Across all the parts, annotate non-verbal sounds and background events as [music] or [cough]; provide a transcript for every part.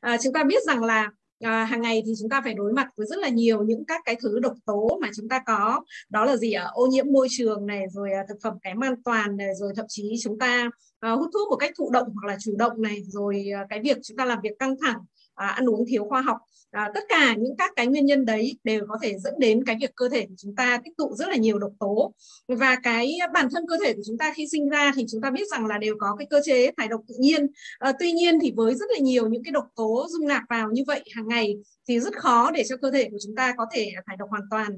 à, chúng ta biết rằng là à, hàng ngày thì chúng ta phải đối mặt với rất là nhiều những các cái thứ độc tố mà chúng ta có đó là gì ạ ô nhiễm môi trường này rồi ờ, thực phẩm kém an toàn này rồi thậm chí chúng ta à, hút thuốc một cách thụ động hoặc là chủ động này rồi cái việc chúng ta làm việc căng thẳng à, ăn uống thiếu khoa học à, tất cả những các cái nguyên nhân đấy đều có thể dẫn đến cái việc cơ thể của chúng ta tích tụ rất là nhiều độc tố và cái bản thân cơ thể của chúng ta khi sinh ra thì chúng ta biết rằng là đều có cái cơ chế thải độc tự nhiên à, tuy nhiên thì với rất là nhiều những cái độc tố dung nạp vào như vậy hàng ngày thì rất khó để cho cơ thể của chúng ta có thể thải độc hoàn toàn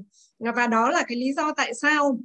và đó là cái lý do tại sao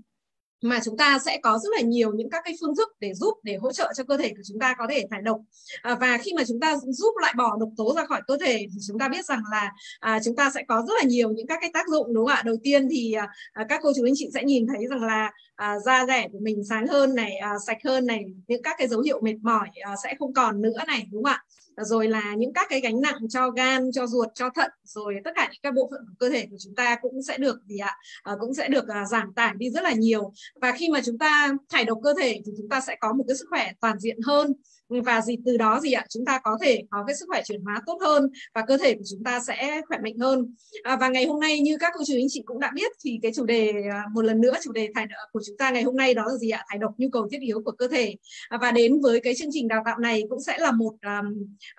mà chúng ta sẽ có rất là nhiều những các cái phương thức để giúp để hỗ trợ cho cơ thể của chúng ta có thể thải độc à, và khi mà chúng ta giúp loại bỏ độc tố ra khỏi cơ thể thì chúng ta biết rằng là à, chúng ta sẽ có rất là nhiều những các cái tác dụng đúng không ạ đầu tiên thì à, à các cô chú anh chị sẽ nhìn thấy rằng là à, da rẻ của mình sáng hơn này à, sạch hơn này những các cái dấu hiệu mệt mỏi à, sẽ không còn nữa này đúng không ạ rồi là những các cái gánh nặng cho gan cho ruột cho thận rồi tất cả những các bộ phận của cơ thể của chúng ta cũng sẽ được gì ạ à, cũng sẽ được à, giảm tải đi rất là nhiều và khi mà chúng ta thải độc cơ thể thì chúng ta sẽ có một cái sức khỏe toàn diện hơn và gì từ đó gì ạ chúng ta có thể có cái sức khỏe chuyển hóa tốt hơn và cơ thể của chúng ta sẽ khỏe mạnh hơn à, và ngày hôm nay như các cô chú anh chị cũng đã biết thì cái chủ đề à, một lần nữa chủ đề thải à, của chúng ta ngày hôm nay đó là gì ạ thải độc nhu cầu thiết yếu của cơ thể à, và đến với cái chương trình đào tạo này cũng sẽ là một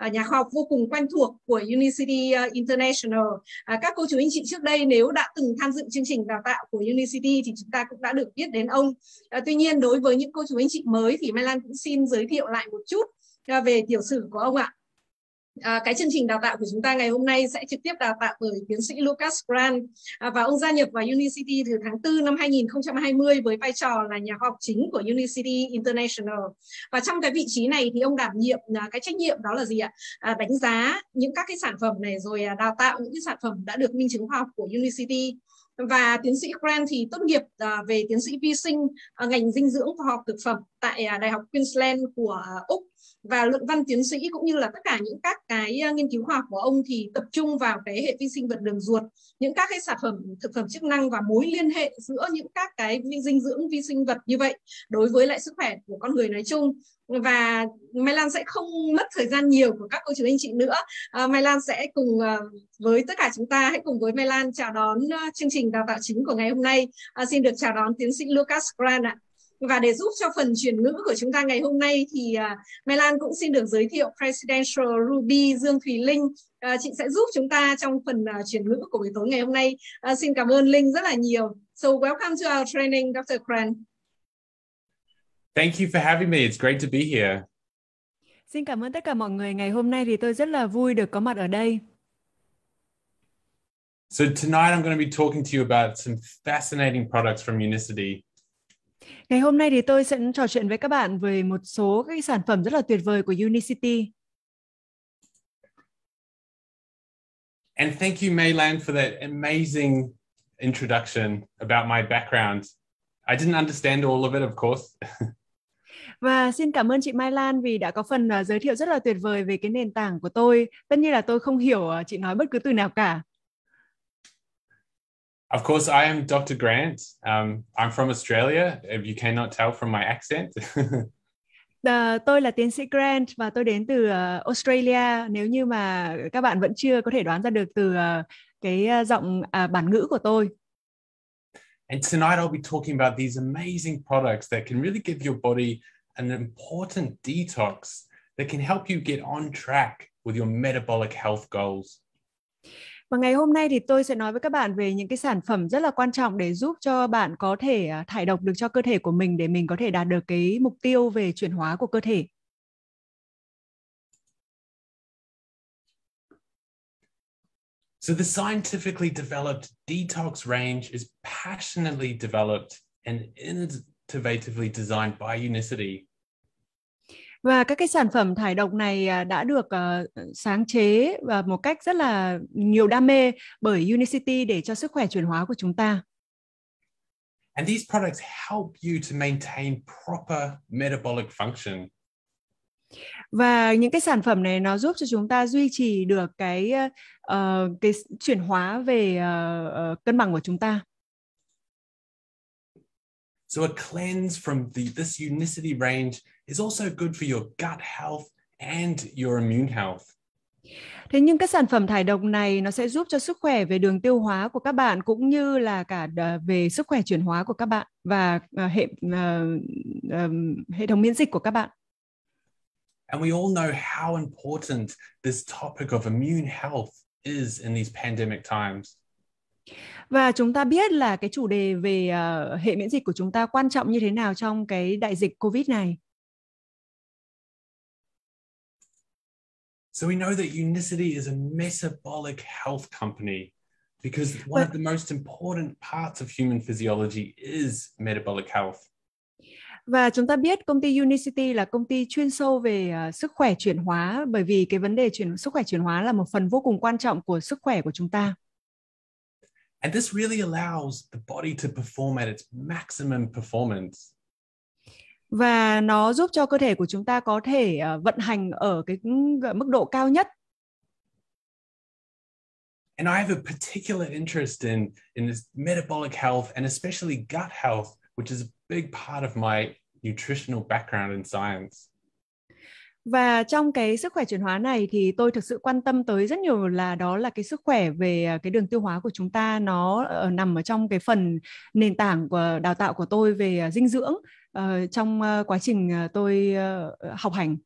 um, nhà khoa học vô cùng quen thuộc của Unicity International à, các cô chú anh chị trước đây nếu đã từng tham dự chương trình đào tạo của Unicity thì chúng ta cũng đã được biết đến ông à, tuy nhiên đối với những cô chú anh chị mới thì Mai Lan cũng xin giới thiệu lại một chút Ờ, về tiểu sử của ông ạ. À, cái chương trình đào tạo của chúng ta ngày hôm nay sẽ trực tiếp đào tạo bởi tiến sĩ Lucas Grant à, và ông gia nhập vào Unicity từ tháng 4 năm 2020 với vai trò là nhà học chính của Unicity International. Và trong cái vị trí này thì ông đảm nhiệm à, cái trách nhiệm đó là gì ạ? À, đánh giá những các cái sản phẩm này rồi à, đào tạo những cái sản phẩm đã được minh chứng khoa học của Unicity và tiến sĩ Grant thì tốt nghiệp à, về tiến sĩ vi sinh à, ngành dinh dưỡng và học thực phẩm tại à, Đại học Queensland của Úc và luận văn tiến sĩ cũng như là tất cả những các cái ờ, nghiên cứu khoa học của ông thì tập trung vào cái hệ vi sinh vật đường ruột những các cái sản phẩm thực phẩm chức năng và mối liên hệ giữa những các cái dinh dưỡng vi sinh vật như vậy đối với lại sức khỏe của con người nói chung và Mai Lan sẽ không mất thời gian nhiều của các cô chú anh chị nữa. À, Mai Lan sẽ cùng ờ, với tất cả chúng ta hãy cùng với Mai Lan chào đón chương trình đào tạo chính của ngày hôm nay. À, xin được chào đón tiến sĩ Lucas Gran ạ và để giúp cho phần chuyển ngữ của chúng ta ngày hôm nay thì uh, à, Mai cũng xin được giới thiệu Presidential Ruby Dương Thùy Linh. Uh, chị sẽ giúp chúng ta trong phần uh, chuyển ngữ của buổi tối ngày hôm nay. Uh, xin cảm ơn Linh rất là nhiều. So welcome to our training, Dr. Kren. Thank you for having me. It's great to be here. Xin cảm ơn tất cả mọi người. Ngày hôm nay thì tôi rất là vui được có mặt ở đây. So tonight I'm going to be talking to you about some fascinating products from Unicity Ngày hôm nay thì tôi sẽ trò chuyện với các bạn về một số các sản phẩm rất là tuyệt vời của Unicity. And thank you, Mayland, for that amazing introduction about my background. I didn't understand all of it, of course. [laughs] Và xin cảm ơn chị Mai Lan vì đã có phần à, giới thiệu rất là tuyệt vời về cái nền tảng của tôi. Tất nhiên là tôi không hiểu à, chị nói bất cứ từ nào cả. Of course, I am Dr. Grant. Um, I'm from Australia, if you cannot tell from my accent. Uh, [laughs] tôi là tiến sĩ Grant và tôi đến từ uh, Australia. Nếu như mà các bạn vẫn chưa có thể đoán ra được từ uh, cái giọng bản ngữ của tôi. And tonight I'll be talking about these amazing products that can really give your body an important detox that can help you get on track with your metabolic health goals. Và ngày hôm nay thì tôi sẽ nói với các bạn về những cái sản phẩm rất là quan trọng để giúp cho bạn có thể à, thải độc được cho cơ thể của mình để mình có thể đạt được cái mục tiêu về chuyển hóa của cơ thể. So the scientifically developed detox range is passionately developed and innovatively designed by Unicity và các cái sản phẩm thải độc này à, đã được uh, sáng chế và một cách rất là nhiều đam mê bởi Unicity để cho sức khỏe chuyển hóa của chúng ta. And these products help you to maintain proper metabolic function và những cái sản phẩm này nó giúp cho chúng ta duy trì được cái uh, cái chuyển hóa về uh, cân bằng của chúng ta. So a cleanse from the this unicity range is also good for your gut health and your immune health. Thế nhưng các sản phẩm thải độc này nó sẽ giúp cho sức khỏe về đường tiêu hóa của các bạn cũng như là cả về sức khỏe chuyển hóa của các bạn và ờ, hệ ờ, hệ thống miễn dịch của các bạn. And we all know how important this topic of immune health is in these pandemic times. Và chúng ta biết là cái chủ đề về ờ, hệ miễn dịch của chúng ta quan trọng như thế nào trong cái đại dịch Covid này. So we know that Unicity is a metabolic health company because one but, of the most important parts of human physiology is metabolic health. Và chúng ta biết công ty Unicity là công ty chuyên sâu về uh, sức khỏe chuyển hóa bởi vì cái vấn đề chuyển sức khỏe chuyển hóa là một phần vô cùng quan trọng của sức khỏe của chúng ta. And this really allows the body to perform at its maximum performance. và nó giúp cho cơ thể của chúng ta có thể ờ, vận hành ở cái ừ, mức độ cao nhất. And I have a particular interest in in this metabolic health and especially gut health, which is a big part of my nutritional background in science. Và trong cái sức khỏe chuyển hóa này thì tôi thực sự quan tâm tới rất nhiều là đó là cái sức khỏe về ờ, cái đường tiêu hóa của chúng ta nó ờ, nằm ở trong cái phần nền tảng của đào tạo của tôi về dinh dưỡng uh, trong ờ, quá trình ờ, tôi uh, học hành.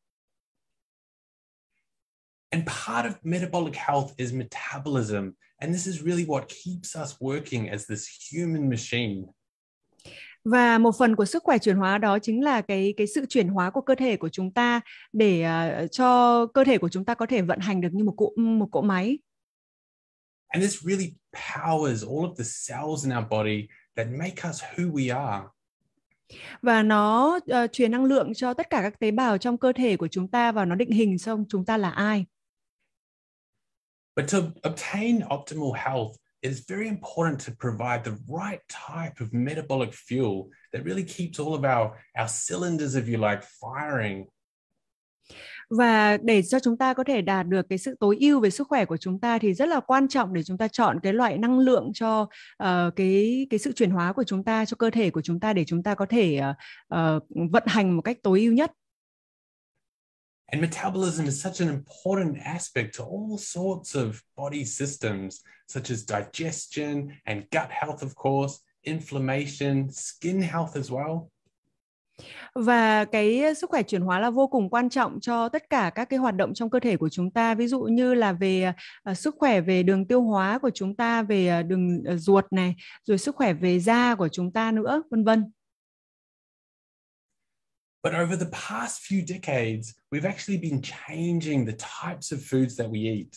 And part of metabolic health is metabolism. And this is really what keeps us working as this human machine. Và một phần của sức khỏe chuyển hóa đó chính là cái cái sự chuyển hóa của cơ thể của chúng ta để uh, cho cơ thể của chúng ta có thể vận hành được như một cụ một cỗ máy. And this really powers all of the cells in our body that make us who we are và nó uh, truyền năng lượng cho tất cả các tế bào trong cơ thể của chúng ta và nó định hình xong chúng ta là ai. But to obtain optimal health, it's very important to provide the right type of metabolic fuel that really keeps all of our, our cylinders, if you like, firing và để cho chúng ta có thể đạt được cái sự tối ưu về sức khỏe của chúng ta thì rất là quan trọng để chúng ta chọn cái loại năng lượng cho uh, cái cái sự chuyển hóa của chúng ta cho cơ thể của chúng ta để chúng ta có thể uh, uh, vận hành một cách tối ưu nhất. And metabolism is such an important aspect to all sorts of body systems, such as digestion and gut health, of course, inflammation, skin health as well và cái sức khỏe chuyển hóa là vô cùng quan trọng cho tất cả các cái hoạt động trong cơ thể của chúng ta ví dụ như là về uh, sức khỏe về đường tiêu hóa của chúng ta về uh, đường uh, ruột này rồi sức khỏe về da của chúng ta nữa vân vân But over the past few decades, we've actually been changing the types of foods that we eat.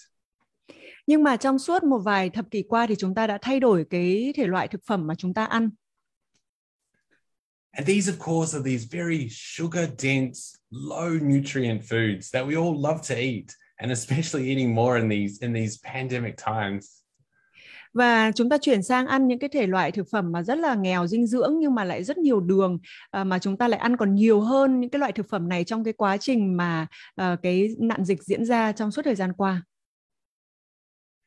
Nhưng mà trong suốt một vài thập kỷ qua thì chúng ta đã thay đổi cái thể loại thực phẩm mà chúng ta ăn. And these, of course, are these very sugar dense, low nutrient foods that we all love to eat, and especially eating more in these in these pandemic times. và chúng ta chuyển sang ăn những cái thể loại thực phẩm mà rất là nghèo dinh dưỡng nhưng mà lại rất nhiều đường mà chúng ta lại ăn còn nhiều hơn những cái loại thực phẩm này trong cái quá trình mà à, cái nạn dịch diễn ra trong suốt thời gian qua.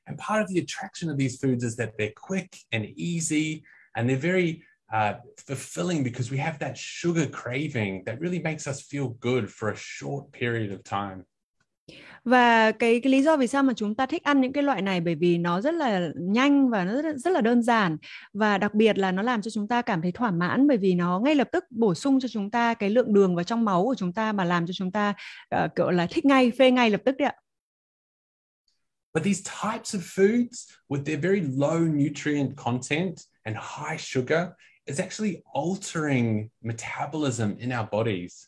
And part of the attraction of these foods is that they're quick and easy and they're very uh, fulfilling because we have that sugar craving that really makes us feel good for a short period of time. Và cái, cái lý do vì sao mà chúng ta thích ăn những cái loại này bởi vì nó rất là nhanh và nó rất, rất là đơn giản và đặc biệt là nó làm cho chúng ta cảm thấy thỏa mãn bởi vì nó ngay lập tức bổ sung cho chúng ta cái lượng đường vào trong máu của chúng ta mà làm cho chúng ta uh, kiểu là thích ngay, phê ngay lập tức đấy ạ. But these types of foods with their very low nutrient content and high sugar is actually altering metabolism in our bodies.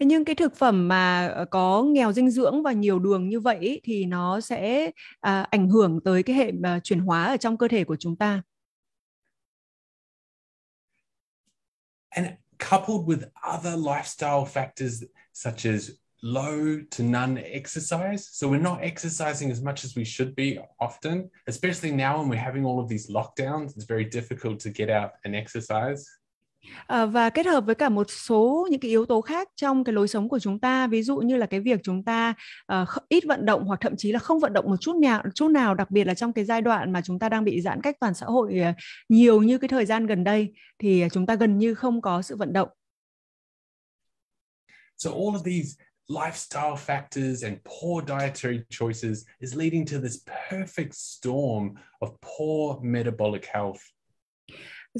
Nhưng cái thực phẩm mà ờ, có nghèo dinh dưỡng và nhiều đường như vậy thì nó sẽ à, ảnh hưởng tới cái hệ à, chuyển hóa ở trong cơ thể của chúng ta. And coupled with other lifestyle factors such as low to none exercise. So we're not exercising as much as we should be often, especially now when we're having all of these lockdowns. It's very difficult to get out and exercise. À, và kết hợp với cả một số những cái yếu tố khác trong cái lối sống của chúng ta ví dụ như là cái việc chúng ta uh, ít vận động hoặc thậm chí là không vận động một chút nào chút nào đặc biệt là trong cái giai đoạn mà chúng ta đang bị giãn cách toàn xã hội uh, nhiều như cái thời gian gần đây thì chúng ta gần như không có sự vận động So all of these lifestyle factors and poor dietary choices is leading to this perfect storm of poor metabolic health.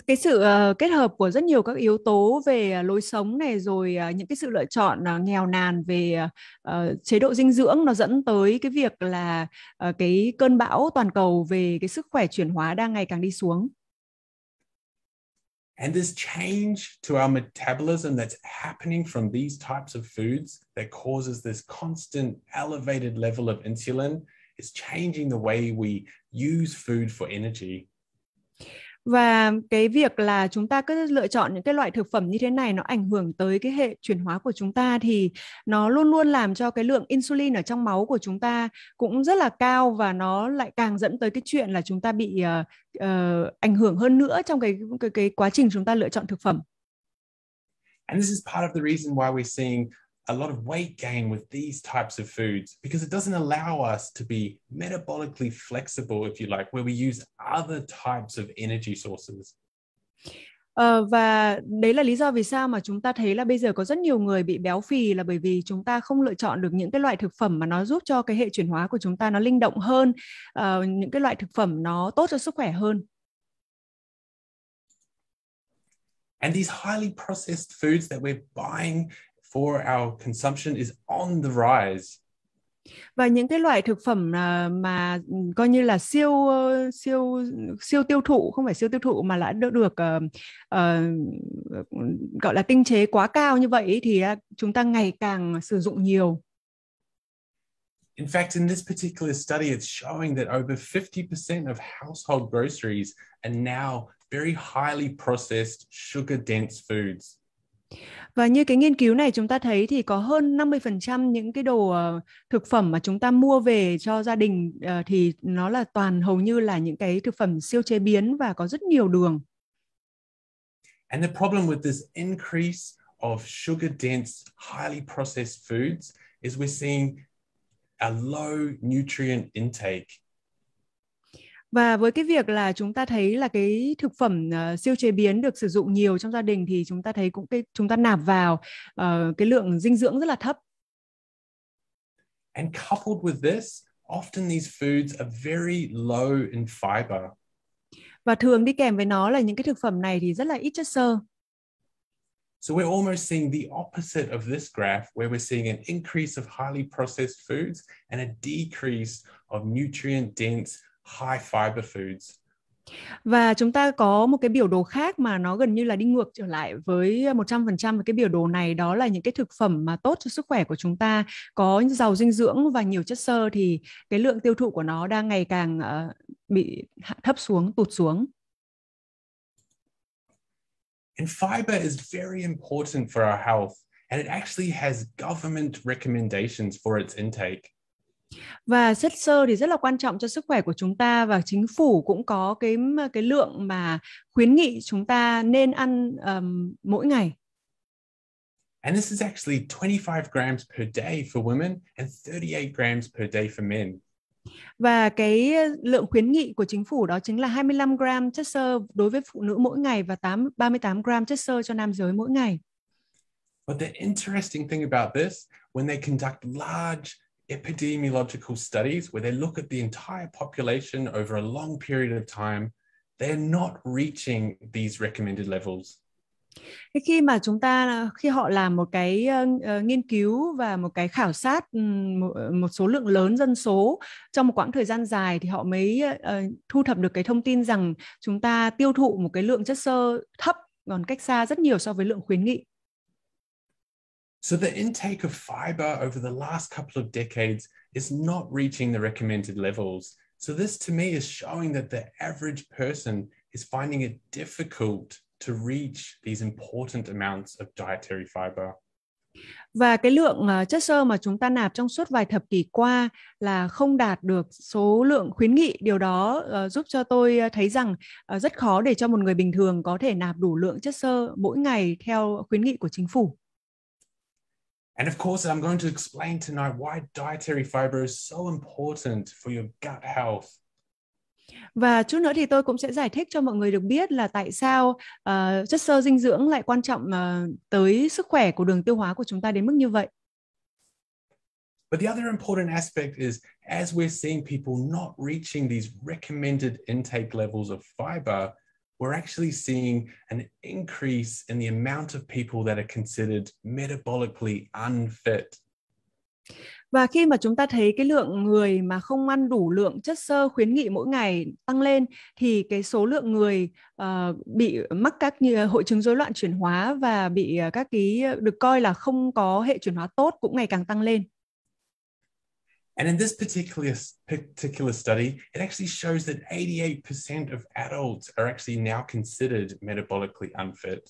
cái sự uh, kết hợp của rất nhiều các yếu tố về uh, lối sống này rồi uh, những cái sự lựa chọn uh, nghèo nàn về uh, chế độ dinh dưỡng nó dẫn tới cái việc là uh, cái cơn bão toàn cầu về cái sức khỏe chuyển hóa đang ngày càng đi xuống. And this change to our metabolism that's happening from these types of foods that causes this constant elevated level of insulin is changing the way we use food for energy. và cái việc là chúng ta cứ lựa chọn những cái loại thực phẩm như thế này nó ảnh hưởng tới cái hệ chuyển hóa của chúng ta thì nó luôn luôn làm cho cái lượng insulin ở trong máu của chúng ta cũng rất là cao và nó lại càng dẫn tới cái chuyện là chúng ta bị uh, uh, ảnh hưởng hơn nữa trong cái cái cái quá trình chúng ta lựa chọn thực phẩm. And this is part of the reason why we're seeing a lot of weight gain with these types of foods because it doesn't allow us to be metabolically flexible, if you like, where we use other types of energy sources. và đấy là lý do vì sao mà chúng ta thấy là bây giờ có rất nhiều người bị béo phì là bởi vì chúng ta không lựa chọn được những cái loại thực phẩm mà nó giúp cho cái hệ chuyển hóa của chúng ta nó linh động hơn, uh, những cái loại thực phẩm nó tốt cho sức khỏe hơn. And these highly processed foods that we're buying for our consumption is on the rise. Và những cái loại thực phẩm mà coi như là siêu siêu siêu tiêu thụ không phải siêu tiêu thụ mà đã được, được uh, uh, gọi là tinh chế quá cao như vậy thì chúng ta ngày càng sử dụng nhiều. In fact, in this particular study, it's showing that over 50% of household groceries are now very highly processed, sugar dense foods. Và như cái nghiên cứu này chúng ta thấy thì có hơn 50% những cái đồ ờ, thực phẩm mà chúng ta mua về cho gia đình ờ, thì nó là toàn hầu như là những cái thực phẩm siêu chế biến và có rất nhiều đường. And the problem with this increase of sugar dense highly processed foods is we're seeing a low nutrient intake và với cái việc là chúng ta thấy là cái thực phẩm uh, siêu chế biến được sử dụng nhiều trong gia đình thì chúng ta thấy cũng cái chúng ta nạp vào uh, cái lượng dinh dưỡng rất là thấp. And coupled with this, often these foods are very low in fiber. Và thường đi kèm với nó là những cái thực phẩm này thì rất là ít chất xơ. So we're almost seeing the opposite of this graph, where we're seeing an increase of highly processed foods and a decrease of nutrient dense high fiber foods và chúng ta có một cái biểu đồ khác mà nó gần như là đi ngược trở lại với 100% với cái biểu đồ này đó là những cái thực phẩm mà tốt cho sức khỏe của chúng ta có giàu dinh dưỡng và nhiều chất xơ thì cái lượng tiêu thụ của nó đang ngày càng uh, bị thấp xuống, tụt xuống. And fiber is very important for our health and it actually has government recommendations for its intake. Và chất sơ thì rất là quan trọng cho sức khỏe của chúng ta và chính phủ cũng có cái cái lượng mà khuyến nghị chúng ta nên ăn um, mỗi ngày. And this is actually 25 grams per day for women and 38 grams per day for men. Và cái ờ, lượng khuyến nghị của chính phủ đó chính là 25 gram chất xơ đối với phụ nữ mỗi ngày và 8, 38 gram chất xơ cho nam giới mỗi ngày. But the interesting thing about this, when they conduct large epidemiological studies where they look at the entire population over a long period of time, they're not reaching these recommended levels. Khi mà chúng ta khi họ làm một cái uh, nghiên cứu và một cái khảo sát một, một số lượng lớn dân số trong một quãng thời gian dài thì họ mới uh, thu thập được cái thông tin rằng chúng ta tiêu thụ một cái lượng chất xơ thấp còn cách xa rất nhiều so với lượng khuyến nghị. So the intake of fiber over the last couple of decades is not reaching the recommended levels. So this to me is showing that the average person is finding it difficult to reach these important amounts of dietary fiber. Và cái lượng uh, chất xơ mà chúng ta nạp trong suốt vài thập kỷ qua là không đạt được số lượng khuyến nghị. Điều đó uh, giúp cho tôi ờ, thấy rằng uh, rất khó để cho một người bình thường có thể nạp đủ lượng chất xơ mỗi ngày theo khuyến nghị của chính phủ. And of course, I'm going to explain tonight why dietary fiber is so important for your gut health. Và chút nữa thì tôi cũng sẽ giải thích cho mọi người được biết là tại sao uh, chất sơ dinh dưỡng lại quan trọng uh, tới sức khỏe của đường tiêu hóa của chúng ta đến mức như vậy. But the other important aspect is as we're seeing people not reaching these recommended intake levels of fiber, we're actually seeing an increase in the amount of people that are considered metabolically unfit. Và khi mà chúng ta thấy cái lượng người mà không ăn đủ lượng chất xơ khuyến nghị mỗi ngày tăng lên thì cái số lượng người uh, bị mắc các như ờ, hội chứng rối loạn chuyển hóa và bị ờ, các cái được coi là không có hệ chuyển hóa tốt cũng ngày càng tăng lên. And in this particular, particular study, it actually shows that 88% of adults are actually now considered metabolically unfit.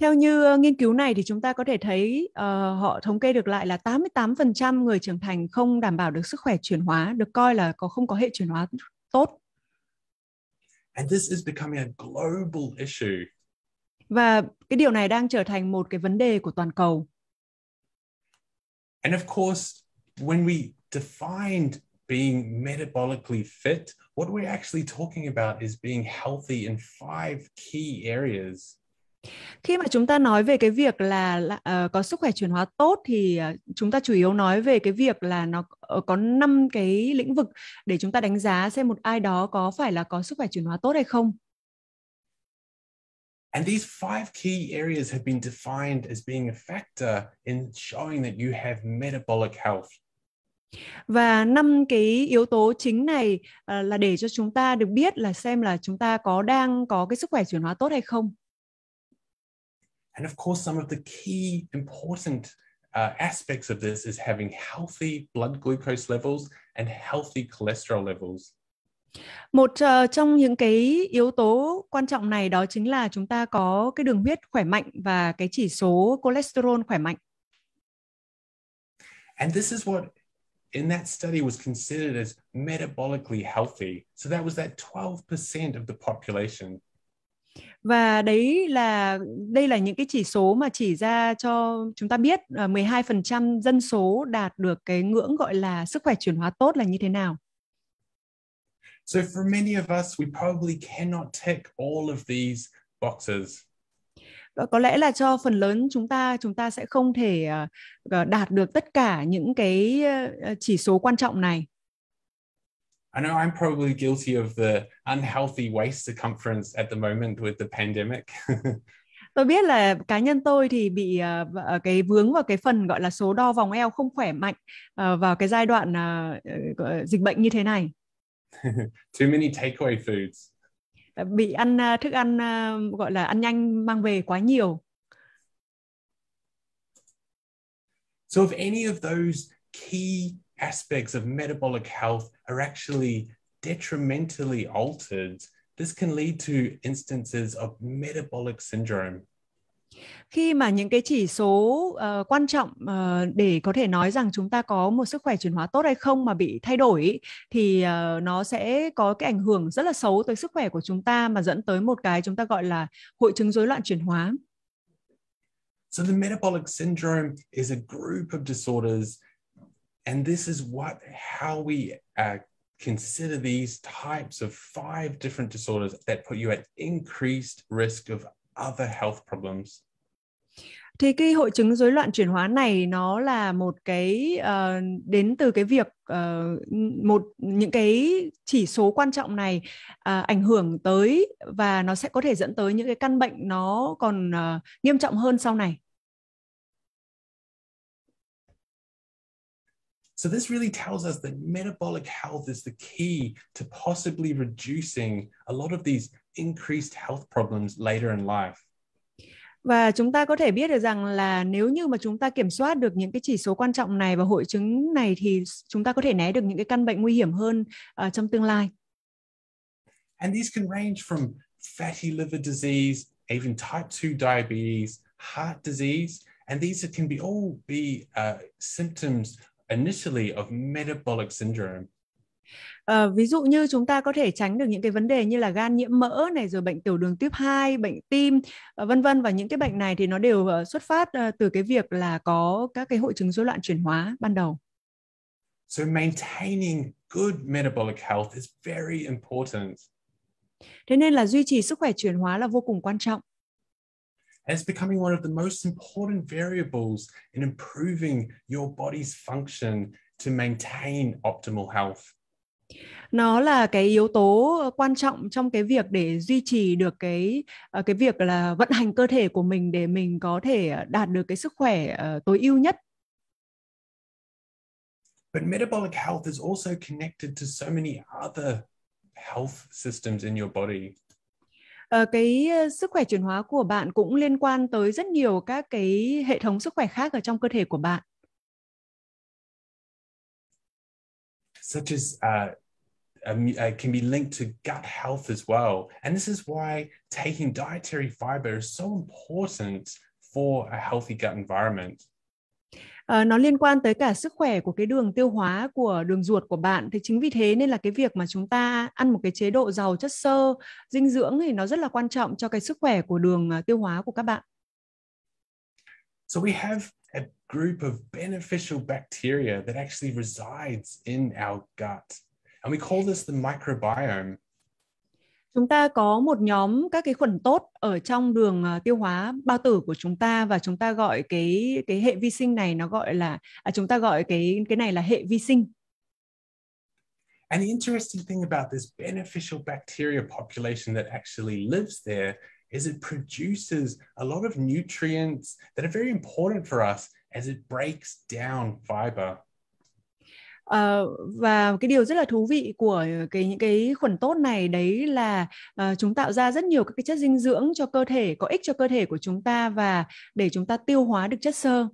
Theo như uh, nghiên cứu này thì chúng ta có thể thấy uh, họ thống kê được lại là 88% người trưởng thành không đảm bảo được sức khỏe chuyển hóa, được coi là có không có hệ chuyển hóa tốt. And this is becoming a global issue. Và cái điều này đang trở thành một cái vấn đề của toàn cầu. And of course, when we defined being metabolically fit. What we're actually talking about is being healthy in five key areas khi mà chúng ta nói về cái việc là, uh, có sức khỏe chuyển hóa tốt thì uh, chúng ta chủ yếu nói về cái việc là nó uh, có năm cái lĩnh vực để chúng ta đánh giá xem một ai đó có phải là có sức khỏe chuyển hóa tốt hay không. And these five key areas have been defined as being a factor in showing that you have metabolic health. Và năm cái yếu tố chính này ờ, là để cho chúng ta được biết là xem là chúng ta có đang có cái sức khỏe chuyển hóa tốt hay không. And of course some of the key important uh, aspects of this is having healthy blood glucose levels and healthy cholesterol levels. Một uh, trong những cái yếu tố quan trọng này đó chính là chúng ta có cái đường huyết khỏe mạnh và cái chỉ số cholesterol khỏe mạnh. And this is what in that study was considered as metabolically healthy. So that was that 12% of the population. Và đấy là đây là những cái chỉ số mà chỉ ra cho chúng ta biết 12% ờ, dân số đạt được cái ngưỡng gọi là sức khỏe chuyển hóa tốt là như thế nào. So for many of us we probably cannot tick all of these boxes. Ờ, có lẽ là cho phần lớn chúng ta chúng ta sẽ không thể à, ờ, đạt được tất cả những cái ờ, chỉ số quan trọng này I know I'm probably guilty of the unhealthy waist circumference at the moment with the pandemic. [laughs] tôi biết là cá nhân tôi thì bị uh, cái vướng vào cái phần gọi là số đo vòng eo không khỏe mạnh uh, vào cái giai đoạn uh, dịch bệnh như thế này. [laughs] Too many takeaway foods bị ăn à, thức ăn à, gọi là ăn nhanh mang về quá nhiều. So if any of those key aspects of metabolic health are actually detrimentally altered, this can lead to instances of metabolic syndrome khi mà những cái chỉ số uh, quan trọng uh, để có thể nói rằng chúng ta có một sức khỏe chuyển hóa tốt hay không mà bị thay đổi thì uh, nó sẽ có cái ảnh hưởng rất là xấu tới sức khỏe của chúng ta mà dẫn tới một cái chúng ta gọi là hội chứng rối loạn chuyển hóa. So the metabolic syndrome is a group of disorders and this is what how we uh, consider these types of five different disorders that put you at increased risk of other health problems. Thì cái hội chứng rối loạn chuyển hóa này nó là một cái uh, đến từ cái việc uh, một những cái chỉ số quan trọng này uh, ảnh hưởng tới và nó sẽ có thể dẫn tới những cái căn bệnh nó còn uh, nghiêm trọng hơn sau này. So this really tells us that metabolic health is the key to possibly reducing a lot of these increased health problems later in life. Và chúng ta có thể biết được rằng là nếu như mà chúng ta kiểm soát được những cái chỉ số quan trọng này và hội chứng này thì chúng ta có thể né được những cái căn bệnh nguy hiểm hơn uh, trong tương lai. And these can range from fatty liver disease, even type 2 diabetes, heart disease, and these can be all be uh, symptoms initially of metabolic syndrome. À, ví dụ như chúng ta có thể tránh được những cái vấn đề như là gan nhiễm mỡ này rồi bệnh tiểu đường tuyếp 2, bệnh tim ờ, vân vân và những cái bệnh này thì nó đều ờ, xuất phát từ cái việc là có các cái hội chứng rối loạn chuyển hóa ban đầu. So maintaining good metabolic health is very important. Thế nên là duy trì sức khỏe chuyển hóa là vô cùng quan trọng. it's becoming one of the most important variables in improving your body's function to maintain optimal health nó là cái yếu tố ờ, quan trọng trong cái việc để duy trì được cái ờ, cái việc là vận hành cơ thể của mình để mình có thể ờ, đạt được cái sức khỏe tối ưu nhất. But metabolic health is also connected to so many other health systems in your body. cái sức khỏe chuyển hóa của bạn cũng liên quan tới rất nhiều các cái hệ thống sức khỏe khác ở trong cơ thể của bạn. Such as uh, Um, uh, can be linked to gut health as well. And this is why taking dietary fiber is so important for a healthy gut environment. Uh, nó liên quan tới cả sức khỏe của cái đường tiêu hóa của đường ruột của bạn thì chính vì thế nên là cái việc mà chúng ta ăn một cái chế độ giàu chất xơ dinh dưỡng thì nó rất là quan trọng cho cái sức khỏe của đường ờ, tiêu hóa của các bạn So we have a group of beneficial bacteria that actually resides in our gut And we call this the microbiome. Chúng ta có một nhóm các cái khuẩn tốt ở trong đường tiêu hóa bao tử của chúng ta và chúng ta gọi cái cái hệ vi sinh này nó gọi là à, chúng ta gọi cái cái này là hệ vi sinh. And the interesting thing about this beneficial bacteria population that actually lives there is it produces a lot of nutrients that are very important for us as it breaks down fiber. uh, và cái điều rất là thú vị của cái những cái khuẩn tốt này đấy là uh, chúng tạo ra rất nhiều các cái chất dinh dưỡng cho cơ thể có ích cho cơ thể của chúng ta và để chúng ta tiêu hóa được chất xơ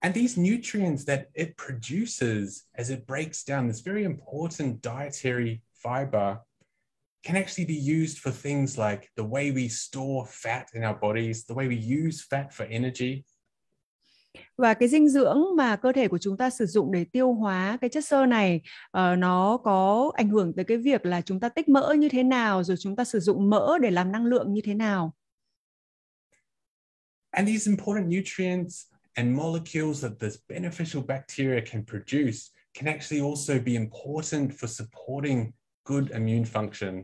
And these nutrients that it produces as it breaks down this very important dietary fiber can actually be used for things like the way we store fat in our bodies, the way we use fat for energy, và cái dinh dưỡng mà cơ thể của chúng ta sử dụng để tiêu hóa cái chất xơ này uh, nó có ảnh hưởng tới cái việc là chúng ta tích mỡ như thế nào rồi chúng ta sử dụng mỡ để làm năng lượng như thế nào And these important nutrients and molecules that this beneficial bacteria can produce can actually also be important for supporting good immune function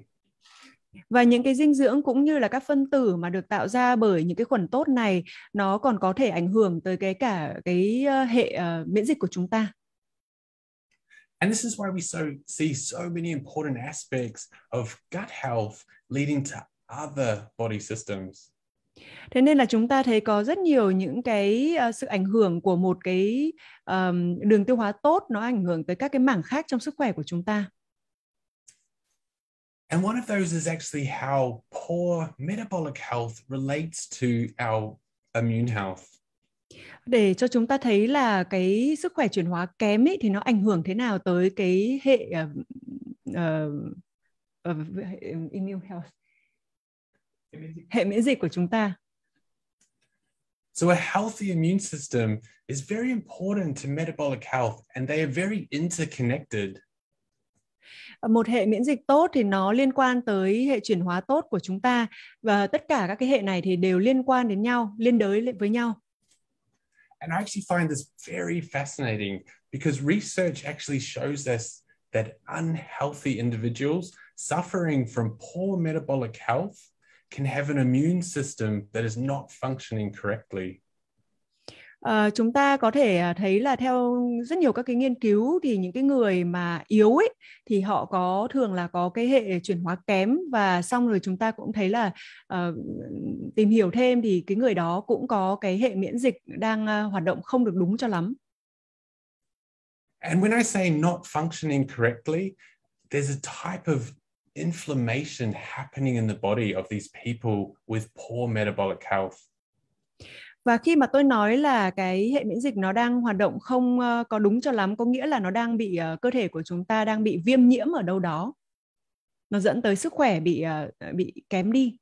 và những cái dinh dưỡng cũng như là các phân tử mà được tạo ra bởi những cái khuẩn tốt này nó còn có thể ảnh hưởng tới cái cả cái ờ, hệ uh, miễn dịch của chúng ta. And this is why we so see so many important aspects of gut health leading to other body systems. Thế nên là chúng ta thấy có rất nhiều những cái uh, sự ảnh hưởng của một cái um, đường tiêu hóa tốt nó ảnh hưởng tới các cái mảng khác trong sức khỏe của chúng ta. And one of those is actually how poor metabolic health relates to our immune health. Để cho chúng ta thấy là cái sức khỏe chuyển hóa kém ấy thì nó ảnh hưởng thế nào tới cái hệ uh, uh, uh, immune health hệ miễn dịch của chúng ta. So a healthy immune system is very important to metabolic health and they are very interconnected. Ờ, một hệ miễn dịch tốt thì nó liên quan tới hệ chuyển hóa tốt của chúng ta và tất cả các cái hệ này thì đều liên quan đến nhau liên đới với nhau And I actually find this very fascinating because research actually shows us that unhealthy individuals suffering from poor metabolic health can have an immune system that is not functioning correctly à, chúng ta có thể à, thấy là theo rất nhiều các cái nghiên cứu thì những cái người mà yếu ấy thì họ có thường là có cái hệ chuyển hóa kém và xong rồi chúng ta cũng thấy là uh, tìm hiểu thêm thì cái người đó cũng có cái hệ miễn dịch đang uh, hoạt động không được đúng cho lắm. And when I say not functioning correctly, there's a type of inflammation happening in the body of these people with poor metabolic health và khi mà tôi nói là cái hệ miễn dịch nó đang hoạt động không có đúng cho lắm có nghĩa là nó đang bị ờ, cơ thể của chúng ta đang bị viêm nhiễm ở đâu đó nó dẫn tới sức khỏe bị ờ, bị kém đi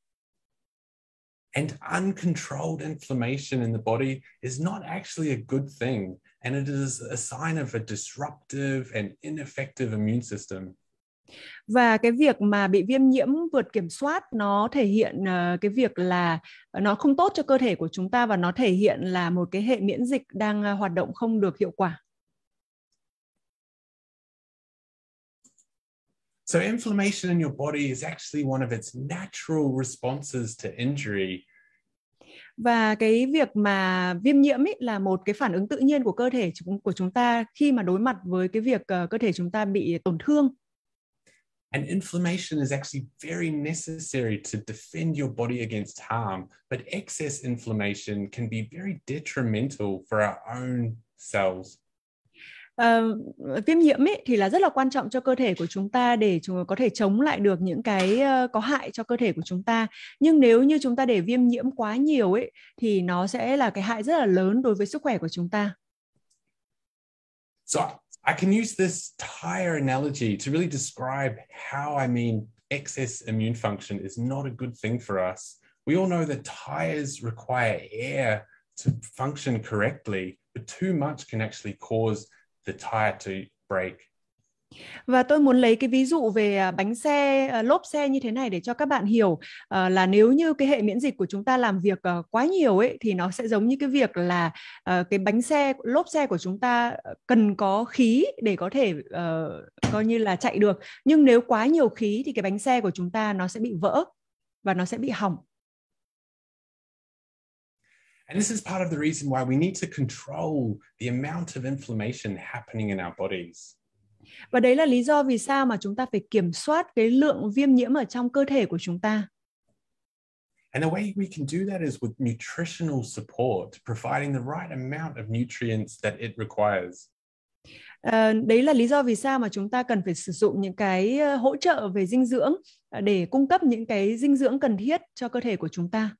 And uncontrolled inflammation in the body is not actually a good thing, and it is a sign of a disruptive and ineffective immune system và cái việc mà bị viêm nhiễm vượt kiểm soát nó thể hiện ờ, cái việc là nó không tốt cho cơ thể của chúng ta và nó thể hiện là một cái hệ miễn dịch đang ờ, hoạt động không được hiệu quả So, inflammation in your body is actually one of its natural responses to injury. Và cái việc mà viêm nhiễm ấy là một cái phản ứng tự nhiên của cơ thể của chúng ta khi mà đối mặt với cái việc ờ, cơ thể chúng ta bị tổn thương. And inflammation is actually very necessary to defend your body against harm, but excess inflammation can be very detrimental for our own cells. Uh, viêm nhiễm ấy thì là rất là quan trọng cho cơ thể của chúng ta để chúng có thể chống lại được những cái uh, có hại cho cơ thể của chúng ta nhưng nếu như chúng ta để viêm nhiễm quá nhiều ấy thì nó sẽ là cái hại rất là lớn đối với sức khỏe của chúng ta. So I can use this tire analogy to really describe how I mean excess immune function is not a good thing for us. We all know that tires require air to function correctly, but too much can actually cause the tire to break Và tôi muốn lấy cái ví dụ về à, bánh xe, à, lốp xe như thế này để cho các bạn hiểu à, là nếu như cái hệ miễn dịch của chúng ta làm việc quá nhiều ấy thì nó sẽ giống như cái việc là cái bánh xe, lốp xe của chúng ta cần có khí để có thể uh, coi như là chạy được. Nhưng nếu quá nhiều khí thì cái bánh xe của chúng ta nó sẽ bị vỡ và nó sẽ bị hỏng. And this is part of the reason why we need to control the amount of inflammation happening in our bodies. Và đấy là lý do vì sao mà chúng ta phải kiểm soát cái lượng viêm nhiễm ở trong cơ thể của chúng ta. And the way we can do that is with nutritional support, providing the right amount of nutrients that it requires. Uh, đấy là lý do vì sao mà chúng ta cần phải sử dụng những cái ờ, hỗ trợ về dinh dưỡng ờ, để cung cấp những cái dinh dưỡng cần thiết cho cơ thể của chúng ta.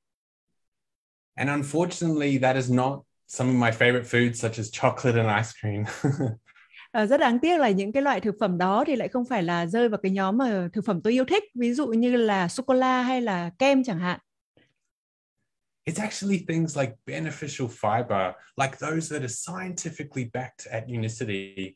And unfortunately, that is not some of my favorite foods such as chocolate and ice cream. [laughs] Ờ, rất đáng tiếc là những cái loại thực phẩm đó thì lại không phải là rơi vào cái nhóm mà thực phẩm tôi yêu thích ví dụ như là sô cô la hay là kem chẳng hạn It's actually things like beneficial fiber, like those that are scientifically backed at Unicity,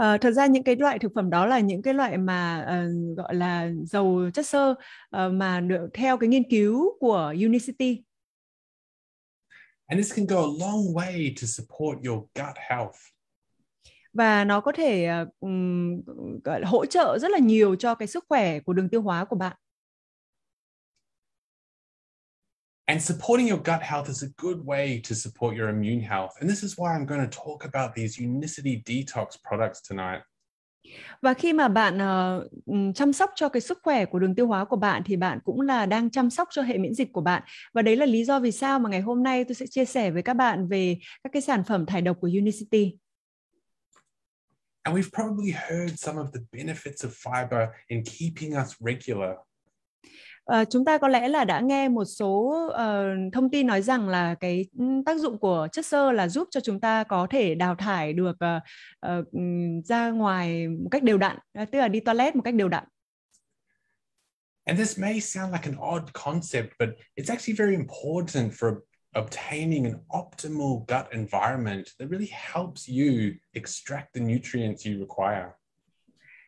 Uh, thật ra những cái loại thực phẩm đó là những cái loại mà uh, gọi là dầu chất xơ uh, mà được theo cái nghiên cứu của Unicity. And this can go a long way to support your gut health và nó có thể um, hỗ trợ rất là nhiều cho cái sức khỏe của đường tiêu hóa của bạn. And supporting your gut health is a good way to support your immune health. And this is why I'm going to talk about these Unicity Detox products tonight. Và khi mà bạn uh, chăm sóc cho cái sức khỏe của đường tiêu hóa của bạn thì bạn cũng là đang chăm sóc cho hệ miễn dịch của bạn. Và đấy là lý do vì sao mà ngày hôm nay tôi sẽ chia sẻ với các bạn về các cái sản phẩm thải độc của Unicity. And we've probably heard some of the benefits of fiber in keeping us regular. Uh, chúng ta có lẽ là đã nghe một số uh, thông tin nói rằng là cái ừ, tác dụng của chất xơ là giúp cho chúng ta có thể đào thải được uh, uh, ra ngoài một cách đều đặn, à, tức là đi toilet một cách đều đặn. And this may sound like an odd concept, but it's actually very important for obtaining an optimal gut environment that really helps you extract the nutrients you require.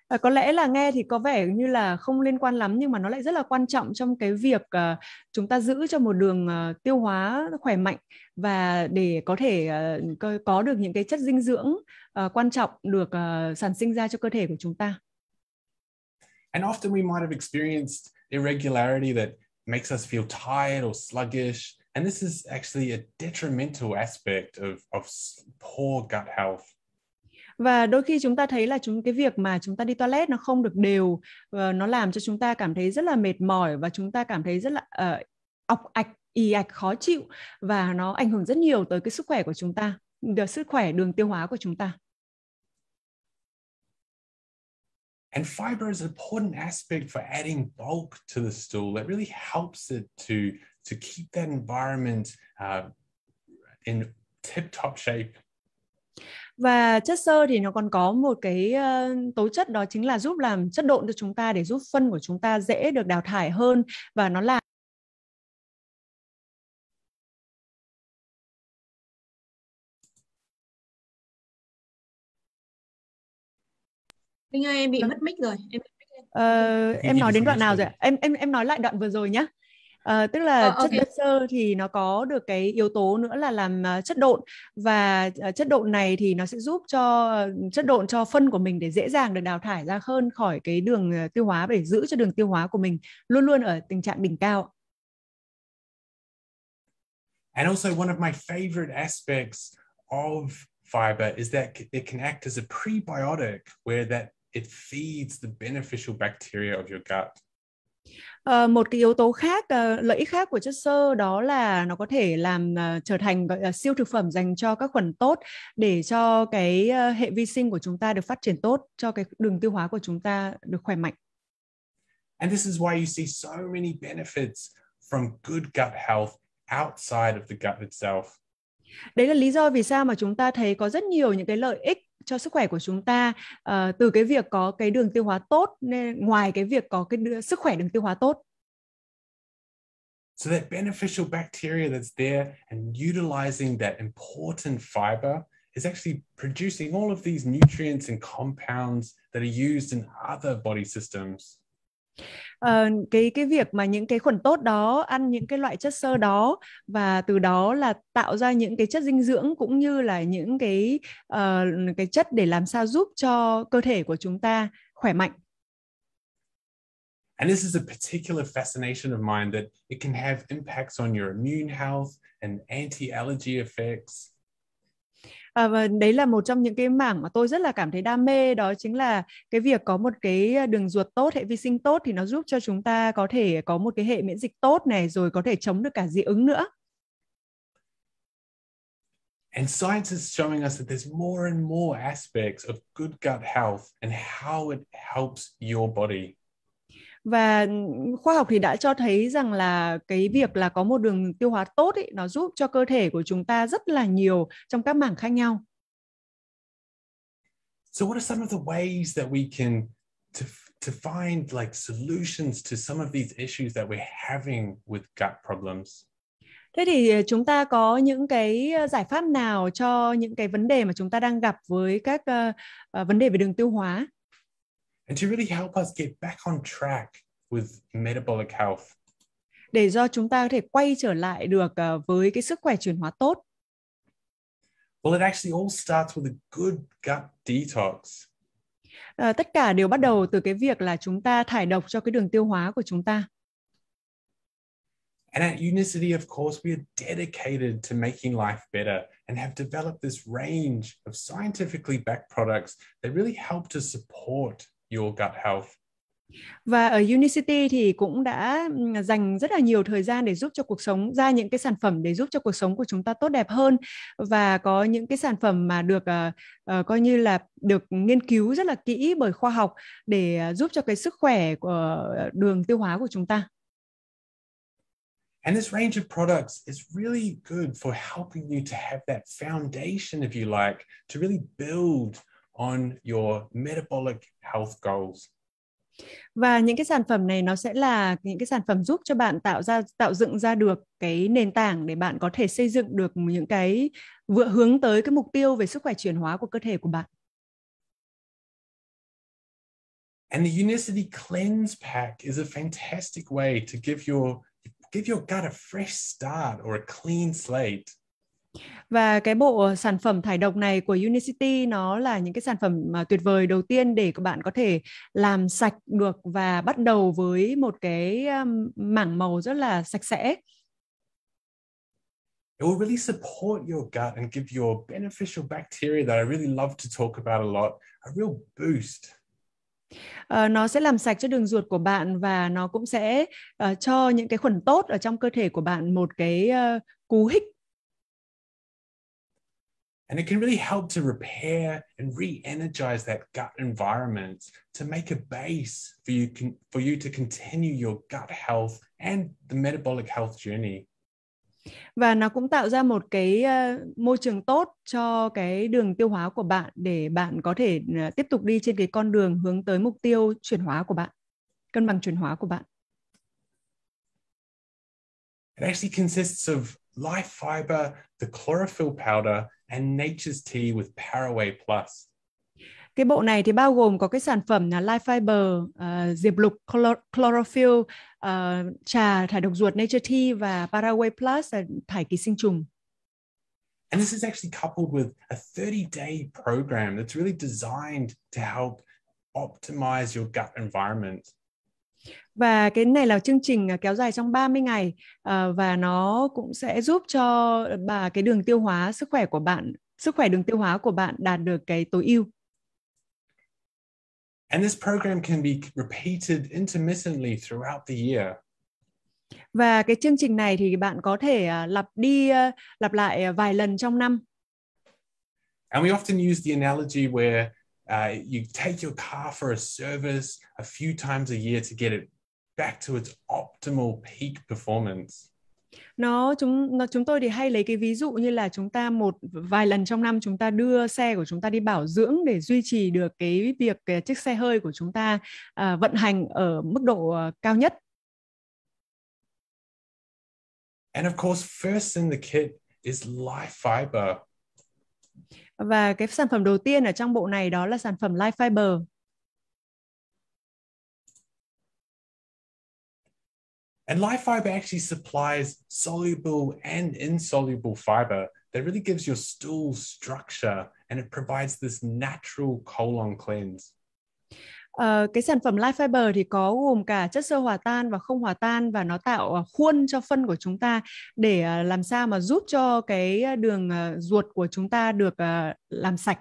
À, có lẽ là nghe thì có vẻ như là không liên quan lắm nhưng mà nó lại rất là quan trọng trong cái việc uh, chúng ta giữ cho một đường uh, tiêu hóa khỏe mạnh và để có thể uh, có, được những cái chất dinh dưỡng uh, quan trọng được uh, sản sinh ra cho cơ thể của chúng ta. And often we might have experienced irregularity that makes us feel tired or sluggish And this is actually a detrimental aspect of, of poor gut health. Và đôi khi chúng ta thấy là chúng cái việc mà chúng ta đi toilet nó không được đều, ờ, nó làm cho chúng ta cảm thấy rất là mệt mỏi và chúng ta cảm thấy rất là uh, ọc ạch, ì ạch, khó chịu và nó ảnh hưởng rất nhiều tới cái sức khỏe của chúng ta, sức khỏe đường tiêu hóa của chúng ta. And fiber is an important aspect for adding bulk to the stool. It really helps it to to keep that environment uh, in tip-top shape. Và chất sơ thì nó còn có một cái uh, tố chất đó chính là giúp làm chất độn cho chúng ta để giúp phân của chúng ta dễ được đào thải hơn và nó là anh ơi em bị vâng. mất mic rồi em uh, em nói đến đoạn nào rồi em em em nói lại đoạn vừa rồi nhá à, tức là oh, chất okay. đơn sơ thì nó có được cái yếu tố nữa là làm ờ, chất độn và chất độn này thì nó sẽ giúp cho chất độn cho phân của mình để dễ dàng được đào thải ra hơn khỏi cái đường tiêu hóa để giữ cho đường tiêu hóa của mình luôn luôn ở tình trạng đỉnh cao. And also one of my favorite aspects of fiber is that it can act as a prebiotic where that it feeds the beneficial bacteria of your gut Uh, một cái yếu tố khác uh, lợi ích khác của chất xơ đó là nó có thể làm uh, trở thành gọi là siêu thực phẩm dành cho các khuẩn tốt để cho cái uh, hệ vi sinh của chúng ta được phát triển tốt cho cái đường tiêu hóa của chúng ta được khỏe mạnh. And this is why you see so many benefits from good gut health outside of the gut itself. Đấy là lý do vì sao mà chúng ta thấy có rất nhiều những cái lợi ích cho sức khỏe của chúng ta uh, từ cái việc có cái đường tiêu hóa tốt nên ngoài cái việc có cái đưa, sức khỏe đường tiêu hóa tốt So that beneficial bacteria that's there and utilizing that important fiber is actually producing all of these nutrients and compounds that are used in other body systems à, cái cái việc mà những cái khuẩn tốt đó ăn những cái loại chất xơ đó và từ đó là tạo ra những cái chất dinh dưỡng cũng như là những cái uh, cái chất để làm sao giúp cho cơ thể của chúng ta khỏe mạnh And this is a particular fascination of mine that it can have impacts on your immune health and anti-allergy effects à, và đấy là một trong những cái mảng mà tôi rất là cảm thấy đam mê đó chính là cái việc có một cái ờ, đường ruột tốt hệ vi sinh tốt thì nó giúp cho chúng ta có thể có một cái hệ miễn dịch tốt này rồi có thể chống được cả dị ứng nữa And science is showing us that there's more and more aspects of good gut health and how it helps your body và khoa học thì đã cho thấy rằng là cái việc là có một đường tiêu hóa tốt ấy, nó giúp cho cơ thể của chúng ta rất là nhiều trong các mảng khác nhau. So what are some of the ways that we can to to find like solutions to some of these issues that we're having with gut problems? Thế thì ờ, chúng ta có những cái ờ, giải pháp nào cho những cái vấn đề mà chúng ta đang gặp với các uh, vấn đề về đường tiêu hóa? and to really help us get back on track with metabolic health. Để do chúng ta có thể quay trở lại được với cái sức khỏe chuyển hóa tốt. Well, it actually all starts with a good gut detox. À, tất cả đều bắt đầu từ cái việc là chúng ta thải độc cho cái đường tiêu hóa của chúng ta. And at Unicity, of course, we are dedicated to making life better and have developed this range of scientifically backed products that really help to support your gut health. Và ở Unicity thì cũng đã dành rất là nhiều thời gian để giúp cho cuộc sống ra những cái sản phẩm để giúp cho cuộc sống của chúng ta tốt đẹp hơn và có những cái sản phẩm mà được uh, uh, coi như là được nghiên cứu rất là kỹ bởi khoa học để ờ, giúp cho cái sức khỏe của đường tiêu hóa của chúng ta. And this range of products is really good for helping you to have that foundation, if you like, to really build on your metabolic health goals. Và những cái sản phẩm này nó sẽ là những cái sản phẩm giúp cho bạn tạo ra tạo dựng ra được cái nền tảng để bạn có thể xây dựng được những cái vừa hướng tới cái mục tiêu về sức khỏe chuyển hóa của cơ thể của bạn. And the Unicity Cleanse Pack is a fantastic way to give your give your gut a fresh start or a clean slate. Và cái bộ ờ, sản phẩm thải độc này của Unicity nó là những cái sản phẩm tuyệt vời đầu tiên để các bạn có thể làm sạch được và bắt đầu với một cái mảng màu rất là sạch sẽ. It will really support your gut and give your beneficial bacteria that I really love to talk about a lot a real boost. Uh, nó sẽ làm sạch cho đường ruột của bạn và nó cũng sẽ uh, cho những cái khuẩn tốt ở trong cơ thể của bạn một cái uh, cú hích And it can really help to repair and re energize that gut environment to make a base for you, con- for you to continue your gut health and the metabolic health journey. Và nó cũng tạo ra một cái uh, môi trường tốt cho cái đường tiêu hóa của bạn để bạn có thể uh, tiếp tục đi trên cái con đường hướng tới mục tiêu chuyển hóa của bạn, cân bằng chuyển hóa của bạn. It actually consists of Life Fiber, the Chlorophyll Powder and Nature's Tea with Paraway Plus. Cái bộ này thì bao gồm có cái sản phẩm là Life Fiber, uh, diệp lục chlor- chlorophyll, uh, trà thải độc ruột Nature Tea và Paraway Plus là thải ký sinh trùng. And this is actually coupled with a 30-day program that's really designed to help optimize your gut environment. và cái này là chương trình à, kéo dài trong 30 ngày à, và nó cũng sẽ giúp cho bà cái đường tiêu hóa sức khỏe của bạn sức khỏe đường tiêu hóa của bạn đạt được cái tối ưu And this program can be repeated intermittently throughout the year. Và cái chương trình này thì bạn có thể à, lặp đi lặp lại vài lần trong năm. And we often use the analogy where Uh, you take your car for a service a few times a year to get it back to its optimal peak performance. Nó chúng nó, chúng tôi thì hay lấy cái ví dụ như là chúng ta một vài lần trong năm chúng ta đưa xe của chúng ta đi bảo dưỡng để duy trì được cái việc cái chiếc xe hơi của chúng ta uh, vận hành ở mức độ uh, cao nhất. And of course, first in the kit is life fiber và cái sản phẩm đầu tiên ở trong bộ này đó là sản phẩm Life Fiber And Life fiber actually supplies soluble and insoluble fiber that really gives your stool structure and it provides this natural colon cleanse. Ờ, cái sản phẩm Life Fiber thì có gồm cả chất sơ hòa tan và không hòa tan và nó tạo ờ, khuôn cho phân của chúng ta để ờ, làm sao mà giúp cho cái đường ruột của chúng ta được làm sạch.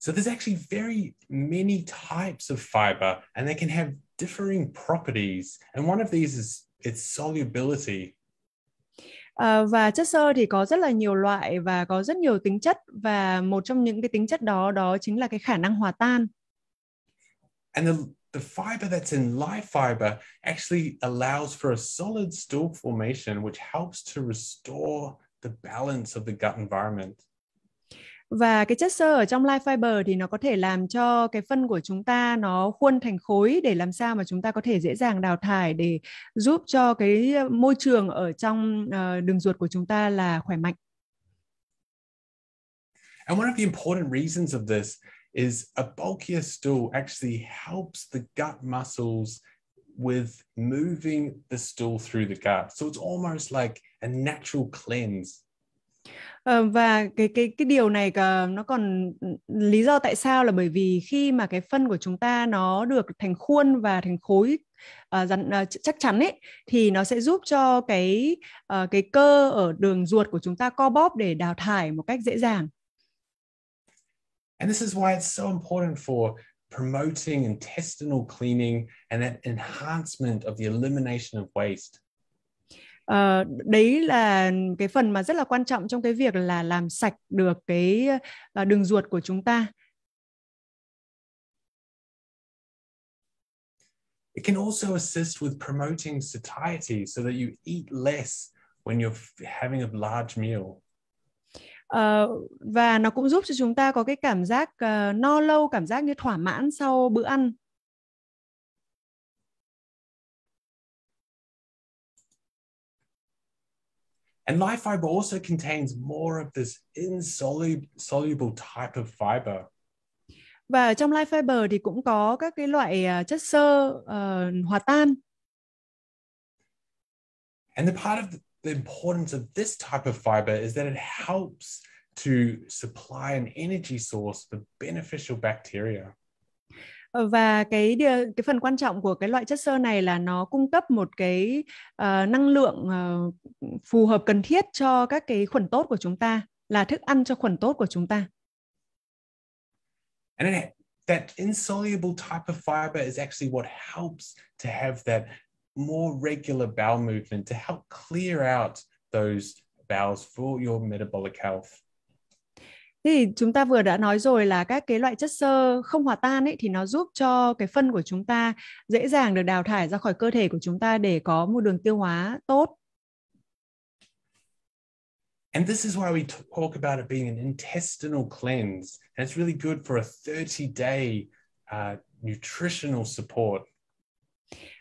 So there's actually very many types of fiber and they can have differing properties and one of these is its solubility Ờ, và chất xơ thì có rất là nhiều loại và có rất nhiều tính chất và một trong những cái tính chất đó đó chính là cái khả năng hòa tan and the the fiber that's in live fiber actually allows for a solid stool formation, which helps to restore the balance of the gut environment và cái chất xơ ở trong light fiber thì nó có thể làm cho cái phân của chúng ta nó khuôn thành khối để làm sao mà chúng ta có thể dễ dàng đào thải để giúp cho cái ờ, môi trường ở trong ờ, đường ruột của chúng ta là khỏe mạnh. And one of the important reasons of this is a bulkier stool actually helps the gut muscles with moving the stool through the gut. So it's almost like a natural cleanse Ờ, và cái cái cái điều này cả nó còn ừ, lý do tại sao là bởi vì khi mà cái phân của chúng ta nó được thành khuôn và thành khối uh, rắn, uh, chắc chắn ấy thì nó sẽ giúp cho cái uh, cái cơ ở đường ruột của chúng ta co bóp để đào thải một cách dễ dàng. And this is why it's so important for promoting intestinal cleaning and that enhancement of the elimination of waste uh, đấy là cái phần mà rất là quan trọng trong cái việc là làm sạch được cái uh, đường ruột của chúng ta It can also assist with promoting satiety so that you eat less when you're having a large meal. Uh, và nó cũng giúp cho chúng ta có cái cảm giác uh, no lâu, cảm giác như thỏa mãn sau bữa ăn. And light fiber also contains more of this insoluble type of fiber. Và ở trong light fiber thì cũng có các cái loại chất xơ uh, hòa tan. And the part of the importance of this type of fiber is that it helps to supply an energy source for beneficial bacteria. Ờ, và cái điều, cái phần quan trọng của cái loại chất xơ này là nó cung cấp một cái uh, năng lượng uh, phù hợp cần thiết cho các cái khuẩn tốt của chúng ta là thức ăn cho khuẩn tốt của chúng ta. And it, that insoluble type of fiber is actually what helps to have that more regular bowel movement to help clear out those bowels for your metabolic health thì chúng ta vừa đã nói rồi là các cái loại chất xơ không hòa tan ấy thì nó giúp cho cái phân của chúng ta dễ dàng được đào thải ra khỏi cơ thể của chúng ta để có một đường tiêu hóa tốt. And this is why we talk about it being an intestinal cleanse. And it's really good for a 30 day uh, nutritional support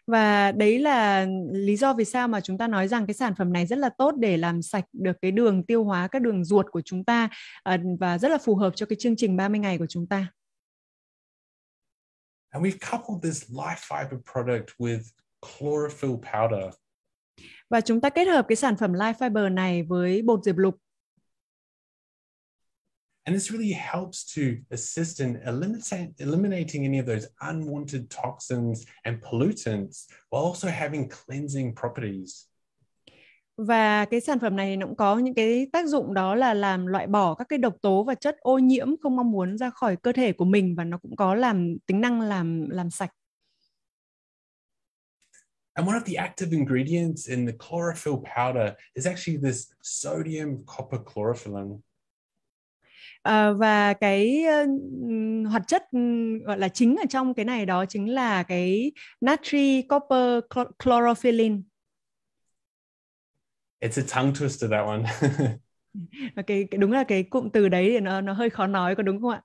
và đấy là lý do vì sao mà chúng ta nói rằng cái sản phẩm này rất là tốt để làm sạch được cái đường tiêu hóa các đường ruột của chúng ta ờ, và rất là phù hợp cho cái chương trình 30 ngày của chúng ta. And we've coupled this life fiber product with chlorophyll powder. Và chúng ta kết hợp cái sản phẩm Life Fiber này với bột diệp lục And this really helps to assist in eliminating any of those unwanted toxins and pollutants while also having cleansing properties. Và cái sản phẩm này nó cũng có những cái tác dụng đó là làm loại bỏ các cái độc tố và chất ô nhiễm không mong muốn ra khỏi cơ thể của mình và nó cũng có làm tính năng làm làm sạch. And one of the active ingredients in the chlorophyll powder is actually this sodium copper chlorophyllin. Ờ, và cái hoạt chất gọi là chính ở trong cái này đó chính là cái natri copper chlorophyllin It's a tongue twister that one. [laughs] cái, đúng là cái cụm từ đấy thì nó nó hơi khó nói có đúng không ạ?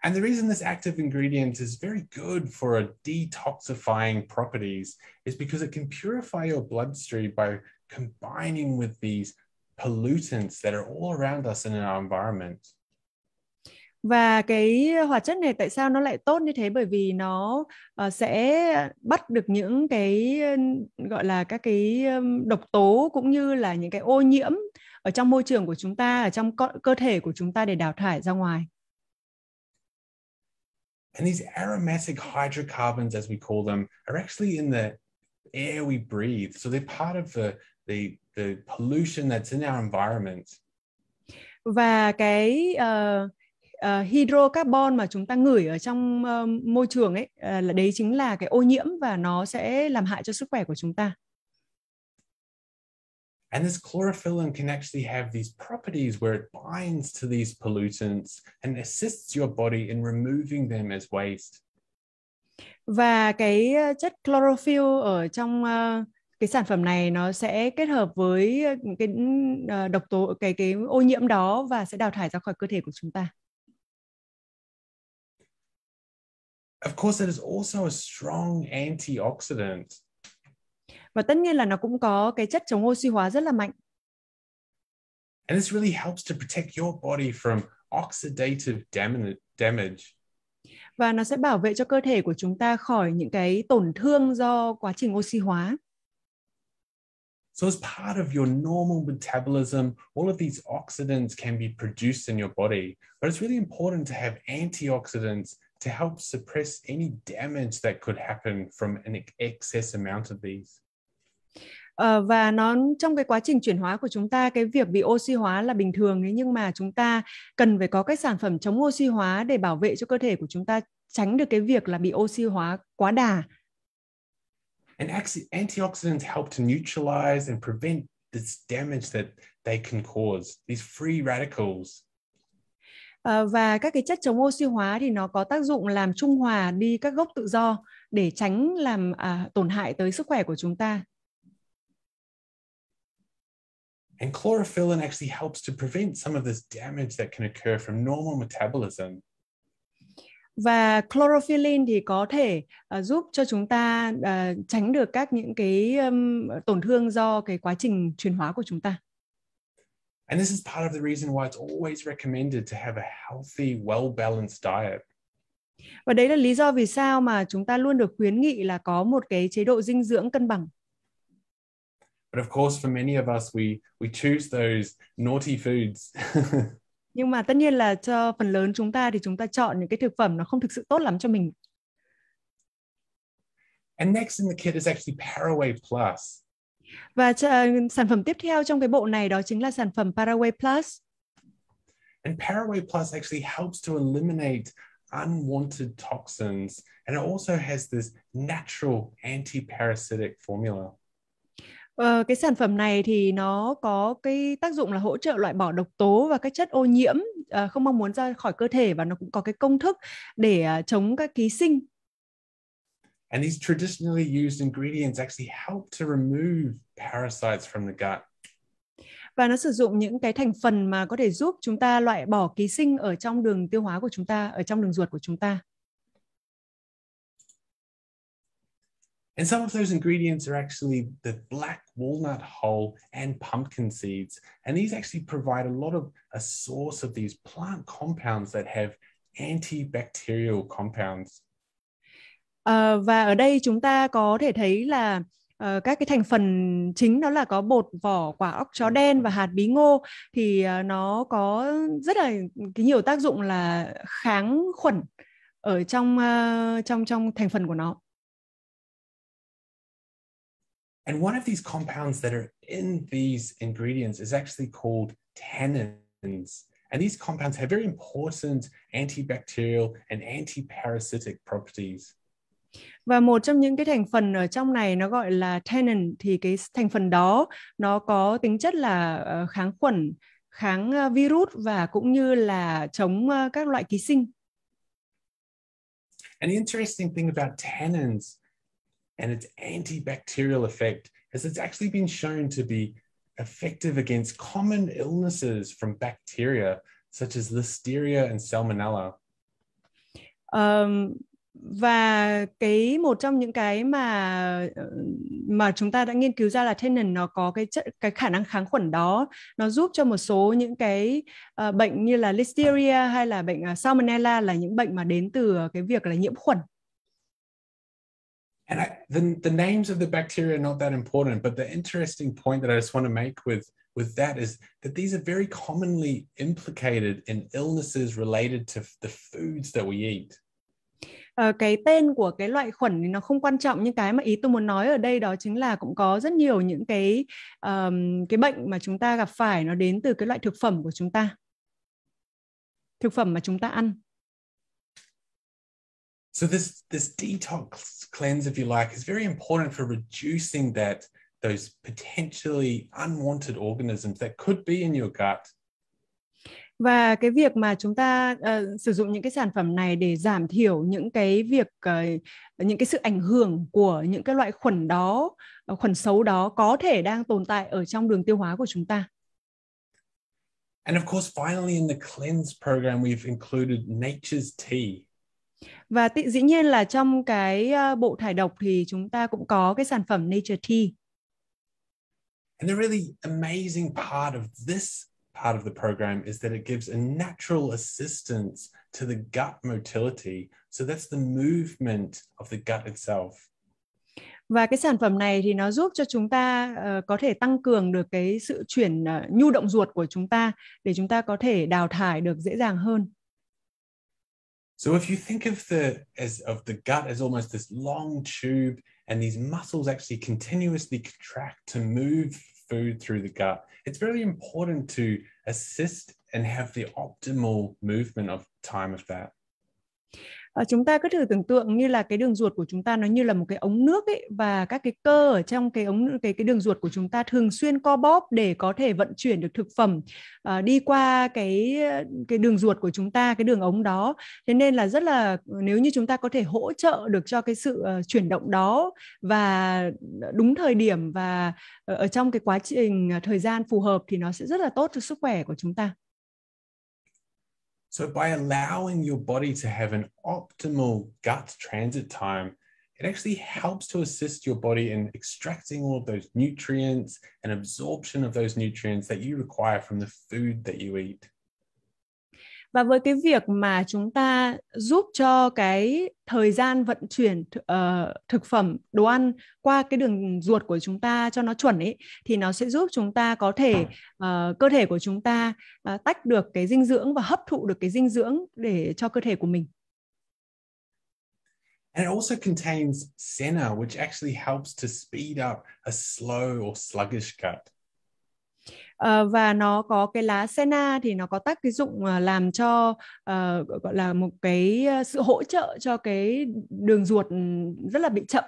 And the reason this active ingredient is very good for a detoxifying properties is because it can purify your bloodstream by combining with these pollutants that are all around us and in our environment. Và cái hóa chất này tại sao nó lại tốt như thế bởi vì nó uh, sẽ bắt được những cái gọi là các cái độc tố cũng như là những cái ô nhiễm ở trong môi trường của chúng ta ở trong cơ, cơ thể của chúng ta để đào thải ra ngoài. And these aromatic hydrocarbons as we call them are actually in the air we breathe. So they're part of the the the pollution that's in our environment và cái uh, uh, hydrocarbon mà chúng ta ngửi ở trong uh, môi trường ấy uh, là đấy chính là cái ô nhiễm và nó sẽ làm hại cho sức khỏe của chúng ta. And this chlorophyllin can actually have these properties where it binds to these pollutants and assists your body in removing them as waste. Và cái chất chlorophyll ở trong uh, cái sản phẩm này nó sẽ kết hợp với cái ờ, độc tố cái cái ô nhiễm đó và sẽ đào thải ra khỏi cơ thể của chúng ta. Of course it is also a strong antioxidant. Và tất nhiên là nó cũng có cái chất chống oxy hóa rất là mạnh. And this really helps to protect your body from oxidative damage. Và nó sẽ bảo vệ cho cơ thể của chúng ta khỏi những cái tổn thương do quá trình oxy hóa. So, as part of your normal metabolism, all of these oxidants can be produced in your body, but it's really important to have antioxidants to help suppress any damage that could happen from an excess amount of these. Uh, và nó trong cái quá trình chuyển hóa của chúng ta cái việc bị oxy hóa là bình thường ấy nhưng mà chúng ta cần phải có cái sản phẩm chống oxy hóa để bảo vệ cho cơ thể của chúng ta tránh được cái việc là bị oxy hóa quá đà And antioxidants help to neutralize and prevent this damage that they can cause, these free radicals. và các cái chất chống oxy hóa thì nó có tác dụng làm trung hòa đi các gốc tự do để tránh làm uh, tổn hại tới sức khỏe của chúng ta. And chlorophyllin actually helps to prevent some of this damage that can occur from normal metabolism. và chlorophyllin thì có thể uh, giúp cho chúng ta uh, tránh được các những cái um, tổn thương do cái quá trình chuyển hóa của chúng ta. And this is part of the reason why it's always recommended to have a healthy, well-balanced diet. Và đấy là lý do vì sao mà chúng ta luôn được khuyến nghị là có một cái chế độ dinh dưỡng cân bằng. But of course, for many of us, we we choose those naughty foods. [laughs] nhưng mà tất nhiên là cho phần lớn chúng ta thì chúng ta chọn những cái thực phẩm nó không thực sự tốt lắm cho mình and next in the kit is actually Paraway Plus và ch- ờ, sản phẩm tiếp theo trong cái bộ này đó chính là sản phẩm Paraway Plus and Paraway Plus actually helps to eliminate unwanted toxins and it also has this natural anti-parasitic formula Ờ, cái sản phẩm này thì nó có cái tác dụng là hỗ trợ loại bỏ độc tố và các chất ô nhiễm à, không mong muốn ra khỏi cơ thể và nó cũng có cái công thức để à, chống các ký sinh. And these traditionally used ingredients actually help to remove parasites from the gut. Và nó sử dụng những cái thành phần mà có thể giúp chúng ta loại bỏ ký sinh ở trong đường tiêu hóa của chúng ta, ở trong đường ruột của chúng ta. And some of those ingredients are actually the black walnut hull and pumpkin seeds. And these actually provide a lot of a source of these plant compounds that have antibacterial compounds. Uh, và ở đây chúng ta có thể thấy là Uh, các cái thành phần chính đó là có bột vỏ quả óc chó đen và hạt bí ngô thì uh, nó có rất là cái nhiều tác dụng là kháng khuẩn ở trong uh, trong trong thành phần của nó. And one of these compounds that are in these ingredients is actually called tannins. And these compounds have very important antibacterial and antiparasitic properties. Và một trong những cái thành phần ở trong này nó gọi là tannin thì cái thành phần đó nó có tính chất là ờ, kháng khuẩn, kháng ờ, virus và cũng như là chống ờ, các loại ký sinh. An interesting thing about tannins and its antibacterial effect, as it's actually been shown to be effective against common illnesses from bacteria such as listeria and salmonella. Um, và cái một trong những cái mà ờ, mà chúng ta đã nghiên cứu ra là tenon nó có cái chất cái khả năng kháng khuẩn đó nó giúp cho một số những cái uh, bệnh như là listeria hay là bệnh uh, salmonella là những bệnh mà đến từ cái việc là nhiễm khuẩn and I, the, the names of the bacteria are not that important but the interesting point that i just want to make with with that is that these are very commonly implicated in illnesses related to the foods that we eat ờ, cái tên của cái loại khuẩn thì nó không quan trọng nhưng cái mà ý tôi muốn nói ở đây đó chính là cũng có rất nhiều những cái um, cái bệnh mà chúng ta gặp phải nó đến từ cái loại thực phẩm của chúng ta thực phẩm mà chúng ta ăn So this this detox cleanse, if you like, is very important for reducing that those potentially unwanted organisms that could be in your gut. Và cái việc mà chúng ta uh, sử dụng những cái sản phẩm này để giảm thiểu những cái việc uh, những cái sự ảnh hưởng của những cái loại khuẩn đó, uh, khuẩn xấu đó có thể đang tồn tại ở trong đường tiêu hóa của chúng ta. And of course, finally in the cleanse program we've included nature's tea. Và t- dĩ nhiên là trong cái uh, bộ thải độc thì chúng ta cũng có cái sản phẩm Nature Tea. And the really amazing part of this part of the program is that it gives a natural assistance to the gut motility. So that's the movement of the gut itself. Và cái sản phẩm này thì nó giúp cho chúng ta uh, có thể tăng cường được cái sự chuyển uh, nhu động ruột của chúng ta để chúng ta có thể đào thải được dễ dàng hơn. So if you think of the as of the gut as almost this long tube, and these muscles actually continuously contract to move food through the gut, it's very important to assist and have the optimal movement of time of that. Ờ, chúng ta cứ thử tưởng tượng như là cái đường ruột của chúng ta nó như là một cái ống nước ấy và các cái cơ ở trong cái ống cái cái đường ruột của chúng ta thường xuyên co bóp để có thể vận chuyển được thực phẩm à, đi qua cái cái đường ruột của chúng ta cái đường ống đó thế nên là rất là nếu như chúng ta có thể hỗ trợ được cho cái sự uh, chuyển động đó và đúng thời điểm và ở trong cái quá trình thời gian phù hợp thì nó sẽ rất là tốt cho sức khỏe của chúng ta So, by allowing your body to have an optimal gut transit time, it actually helps to assist your body in extracting all of those nutrients and absorption of those nutrients that you require from the food that you eat. và với cái việc mà chúng ta giúp cho cái thời gian vận chuyển uh, thực phẩm đồ ăn qua cái đường ruột của chúng ta cho nó chuẩn ấy thì nó sẽ giúp chúng ta có thể uh, cơ thể của chúng ta uh, tách được cái dinh dưỡng và hấp thụ được cái dinh dưỡng để cho cơ thể của mình. And it also contains senna, which actually helps to speed up a slow or sluggish gut. Ờ, và nó có cái lá sena thì nó có tác cái dụng ờ, làm cho uh, gọi là một cái sự hỗ trợ cho cái đường ruột ừ, rất là bị chậm.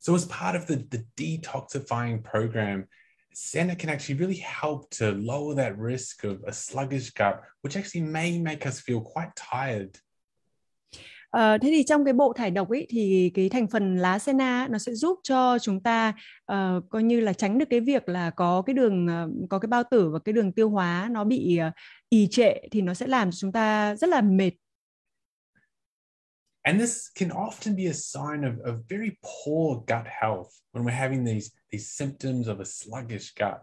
So as part of the the detoxifying program, Senna can actually really help to lower that risk of a sluggish gut, which actually may make us feel quite tired À, thế thì trong cái bộ thải độc ấy thì cái thành phần lá sena nó sẽ giúp cho chúng ta uh, coi như là tránh được cái việc là có cái đường uh, có cái bao tử và cái đường tiêu hóa nó bị uh, ì trệ thì nó sẽ làm chúng ta rất là mệt. And this can often be a sign of, of very poor gut health when we're having these these symptoms of a sluggish gut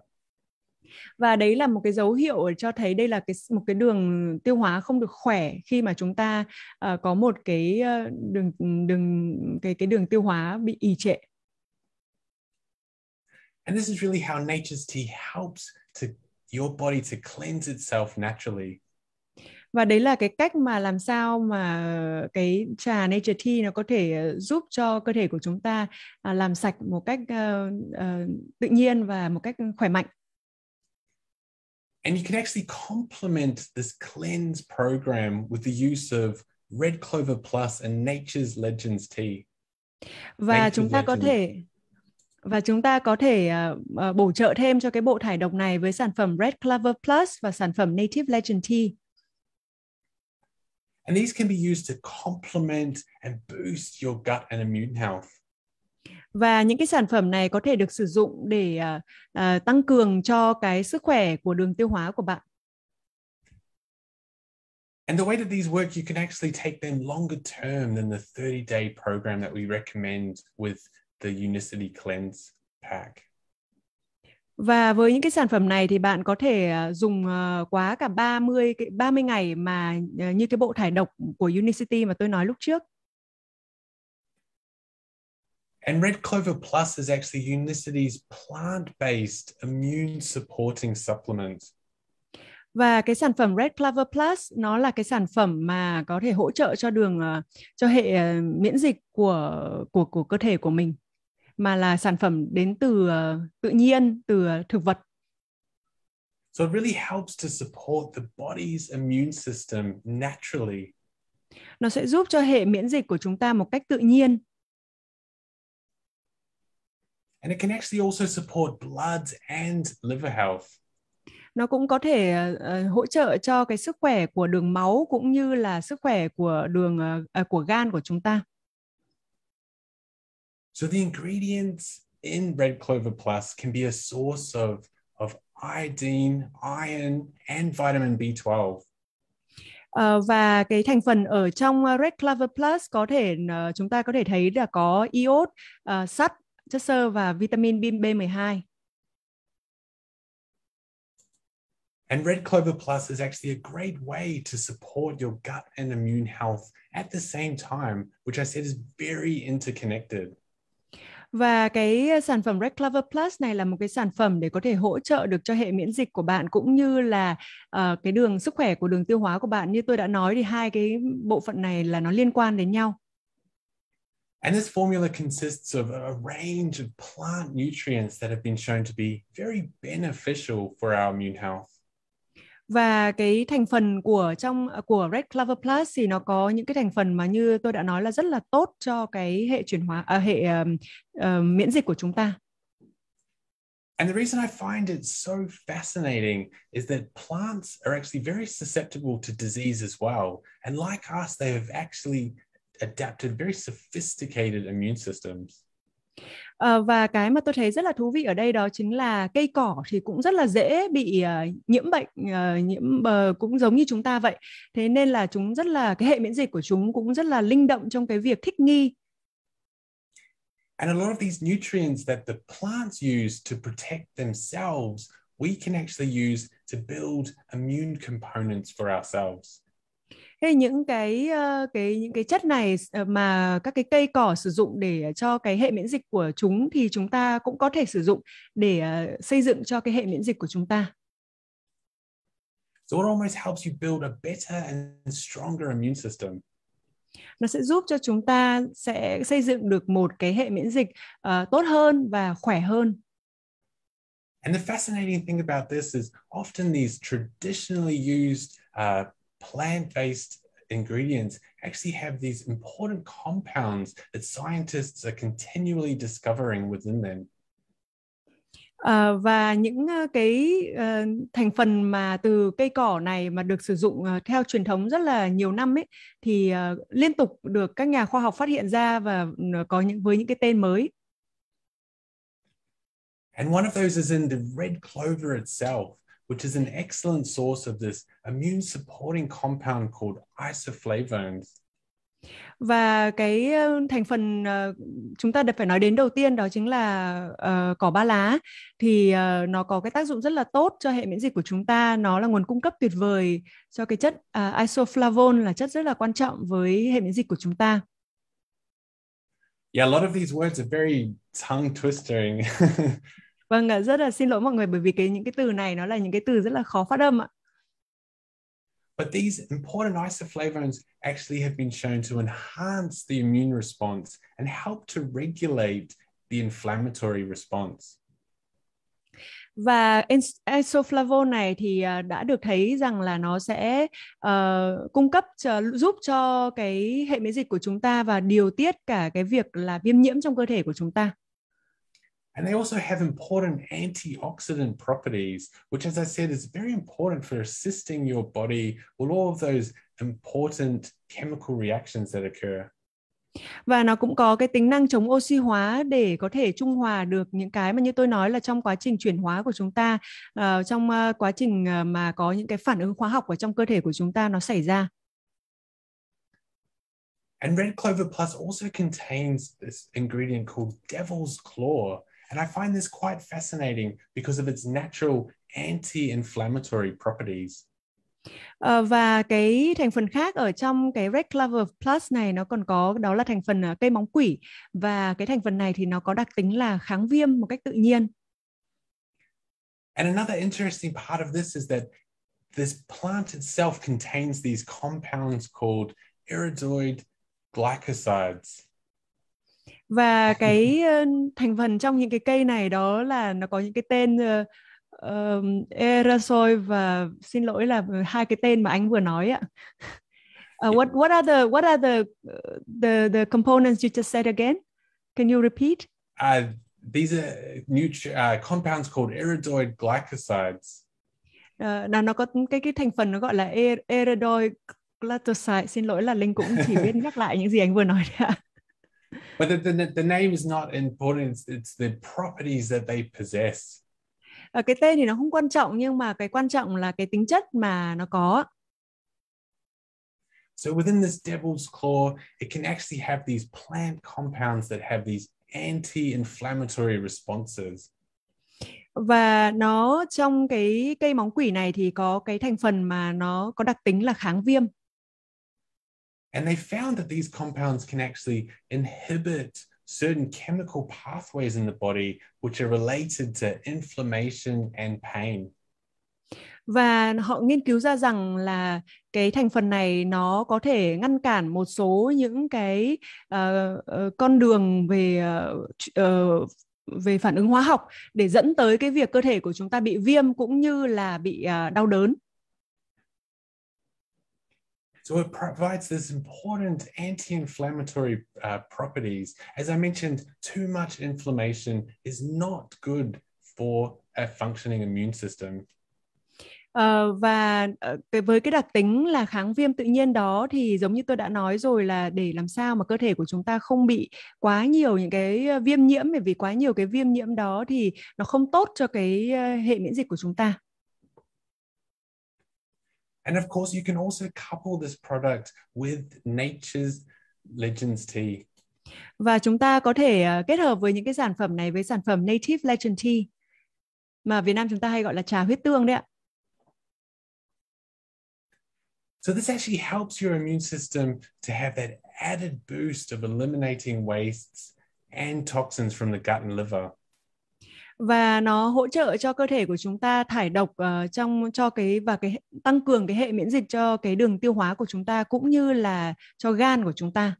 và đấy là một cái dấu hiệu cho thấy đây là cái một cái đường tiêu hóa không được khỏe khi mà chúng ta uh, có một cái ờ, đường đường cái cái đường tiêu hóa bị ì trệ. And this is really how nature's tea helps to your body to cleanse itself naturally. Và đấy là cái cách mà làm sao mà cái trà Nature Tea nó có thể ờ, giúp cho cơ thể của chúng ta à, làm sạch một cách uh, uh, tự nhiên và một cách khỏe mạnh. And you can actually complement this cleanse program with the use of Red Clover Plus and Nature's Legends Tea. Và Nature's chúng ta Legends. có thể và chúng ta có thể uh, bổ trợ thêm cho cái bộ thải độc này với sản phẩm Red Clover Plus và sản phẩm Native Legend Tea. And these can be used to complement and boost your gut and immune health. và những cái sản phẩm này có thể được sử dụng để uh, uh, tăng cường cho cái sức khỏe của đường tiêu hóa của bạn. And the way that these work, you can actually take them longer term than the 30-day program that we recommend with the Unicity Cleanse Pack. Và với những cái sản phẩm này thì bạn có thể à, dùng quá cả 30 30 ngày mà như cái bộ thải độc của Unicity mà tôi nói lúc trước. And Red Clover Plus is actually Unicity's plant-based immune supporting supplement. Và cái sản phẩm Red Clover Plus nó là cái sản phẩm mà có thể hỗ trợ cho đường ờ, cho hệ ờ, miễn dịch của của của cơ thể của mình mà là sản phẩm đến từ ờ, tự nhiên, từ thực vật. So it really helps to support the body's immune system naturally. Nó sẽ giúp cho hệ miễn dịch của chúng ta một cách tự nhiên and it can actually also support blood and liver health. Nó cũng có thể uh, hỗ trợ cho cái sức khỏe của đường máu cũng như là sức khỏe của đường uh, của gan của chúng ta. So the ingredients in red clover plus can be a source of of iodine, iron and vitamin B12. Uh, ờ, và cái thành phần ở trong Red Clover Plus có thể uh, chúng ta có thể thấy là có iốt, uh, sắt chất xơ và vitamin B12. And Red Clover Plus is actually a great way to support your gut and immune health at the same time, which I said is very interconnected. Và cái ờ, sản phẩm Red Clover Plus này là một cái sản phẩm để có thể hỗ trợ được cho hệ miễn dịch của bạn cũng như là uh, cái đường sức khỏe của đường tiêu hóa của bạn. Như tôi đã nói thì hai cái bộ phận này là nó liên quan đến nhau. And this formula consists of a range of plant nutrients that have been shown to be very beneficial for our immune health. Và cái thành phần của trong của Red Clover Plus thì nó có những cái thành phần mà như tôi đã nói là rất là tốt cho cái hệ chuyển hóa à, hệ um, uh, miễn dịch của chúng ta. And the reason I find it so fascinating is that plants are actually very susceptible to disease as well. And like us, they have actually adapted very sophisticated immune systems. Uh, và cái mà tôi thấy rất là thú vị ở đây đó chính là cây cỏ thì cũng rất là dễ bị uh, nhiễm bệnh uh, nhiễm uh, cũng giống như chúng ta vậy thế nên là chúng rất là cái hệ miễn dịch của chúng cũng rất là linh động trong cái việc thích nghi And a lot of these nutrients that the plants use to protect themselves, we can actually use to build immune components for ourselves thế những cái cái những cái chất này ờ, mà các cái cây cỏ sử dụng để ờ, cho cái hệ miễn dịch của chúng thì chúng ta cũng có thể sử dụng để ờ, xây dựng cho cái hệ miễn dịch của chúng ta. So it almost helps you build a better and stronger immune system. Nó sẽ giúp cho chúng ta sẽ xây dựng được một cái hệ miễn dịch uh, tốt hơn và khỏe hơn. And the fascinating thing about this is often these traditionally used uh, plant-based ingredients actually have these important compounds that scientists are continually discovering within them. Uh, và những uh, cái uh, thành phần mà từ cây cỏ này mà được sử dụng uh, theo truyền thống rất là nhiều năm ấy thì uh, liên tục được các nhà khoa học phát hiện ra và có những với những cái tên mới. And one of those is in the red clover itself. which is an excellent source of this immune supporting compound called isoflavones. Và cái ờ, thành phần uh, chúng ta phải nói đến đầu tiên đó chính là uh, cỏ ba lá thì uh, nó có cái tác dụng rất là tốt cho hệ miễn dịch của chúng ta, nó là nguồn cung cấp tuyệt vời cho cái chất uh, isoflavone là chất rất là quan trọng với hệ miễn dịch của chúng ta. Yeah, a lot of these words are very tongue twisting. [laughs] vâng rất là xin lỗi mọi người bởi vì cái những cái từ này nó là những cái từ rất là khó phát âm ạ But these important isoflavones actually have been shown to enhance the immune response and help to regulate the inflammatory response. Và isoflavone này thì à, đã được thấy rằng là nó sẽ uh, cung cấp cho, giúp cho cái hệ miễn dịch của chúng ta và điều tiết cả cái việc là viêm nhiễm trong cơ thể của chúng ta. And they also have important antioxidant properties, which, as I said, is very important for assisting your body with all of those important chemical reactions that occur. Và nó cũng có cái tính năng chống oxy hóa để có thể trung hòa được những cái mà như tôi nói là trong quá trình chuyển hóa của chúng ta, uh, trong uh, quá trình uh, mà có những cái phản ứng hóa học ở trong cơ thể của chúng ta nó xảy ra. And red clover plus also contains this ingredient called devil's claw, And I find this quite fascinating because of its natural anti-inflammatory properties. Ờ, và cái thành phần khác ở trong cái Red Clover Plus này nó còn có đó là thành phần ờ, cây móng quỷ và cái thành phần này thì nó có đặc tính là kháng viêm một cách tự nhiên. And another interesting part of this is that this plant itself contains these compounds called iridoid glycosides và cái ờ, thành phần trong những cái cây này đó là nó có những cái tên uh, ờ, aerosol và xin lỗi là hai cái tên mà anh vừa nói ạ. Uh, what what are the what are the the the components you just said again? Can you repeat? Uh, these are new uh, compounds called iridoid glycosides. Uh, nó có cái cái thành phần nó gọi là e-, er- iridoid glycoside. Xin lỗi là Linh cũng chỉ biết nhắc lại những gì anh vừa nói đấy ạ but the, the, the name is not important it's, it's the properties that they possess à, cái tên thì nó không quan trọng nhưng mà cái quan trọng là cái tính chất mà nó có So within this devil's claw, it can actually have these plant compounds that have these anti-inflammatory responses. Và nó trong cái cây móng quỷ này thì có cái thành phần mà nó có đặc tính là kháng viêm. And they found that these compounds can actually inhibit certain chemical pathways in the body which are related to inflammation and pain. Và họ nghiên cứu ra rằng là cái thành phần này nó có thể ngăn cản một số những cái uh, con đường về uh, về phản ứng hóa học để dẫn tới cái việc cơ thể của chúng ta bị viêm cũng như là bị uh, đau đớn. So it provides this important anti-inflammatory uh, properties. As I mentioned, too much inflammation is not good for a functioning immune system. Uh, và uh, với cái đặc tính là kháng viêm tự nhiên đó thì giống như tôi đã nói rồi là để làm sao mà cơ thể của chúng ta không bị quá nhiều những cái ờ, viêm nhiễm bởi vì quá nhiều cái viêm nhiễm đó thì nó không tốt cho cái hệ miễn dịch của chúng ta. And of course, you can also couple this product with nature's Legends Tea. Và chúng ta có thể kết hợp với những cái sản phẩm này với sản phẩm Native Legend Tea mà Việt Nam chúng ta hay gọi là trà huyết tương đấy ạ. So this actually helps your immune system to have that added boost of eliminating wastes and toxins from the gut and liver. và nó hỗ trợ cho cơ thể của chúng ta thải độc uh, trong cho cái và cái tăng cường cái hệ miễn dịch cho cái đường tiêu hóa của chúng ta cũng như là cho gan của chúng ta.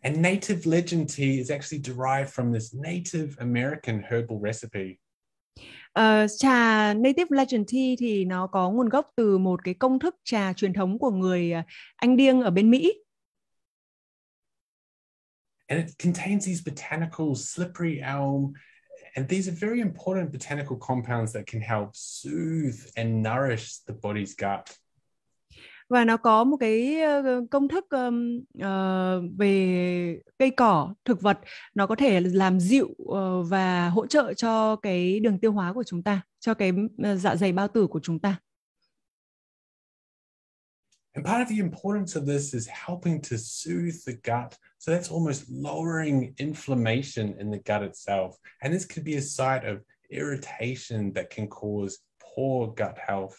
And native legend tea is actually derived from this native American herbal recipe. Uh, trà Native Legend Tea thì nó có nguồn gốc từ một cái công thức trà truyền thống của người ờ, Anh Điêng ở bên Mỹ and it contains these botanicals, slippery elm, and these are very important botanical compounds that can help soothe and nourish the body's gut. Và nó có một cái ờ, công thức um, uh, về cây cỏ, thực vật, nó có thể làm dịu uh, và hỗ trợ cho cái đường tiêu hóa của chúng ta, cho cái dạ dày bao tử của chúng ta. And part of the importance of this is helping to soothe the gut. So that's almost lowering inflammation in the gut itself. And this could be a site of irritation that can cause poor gut health.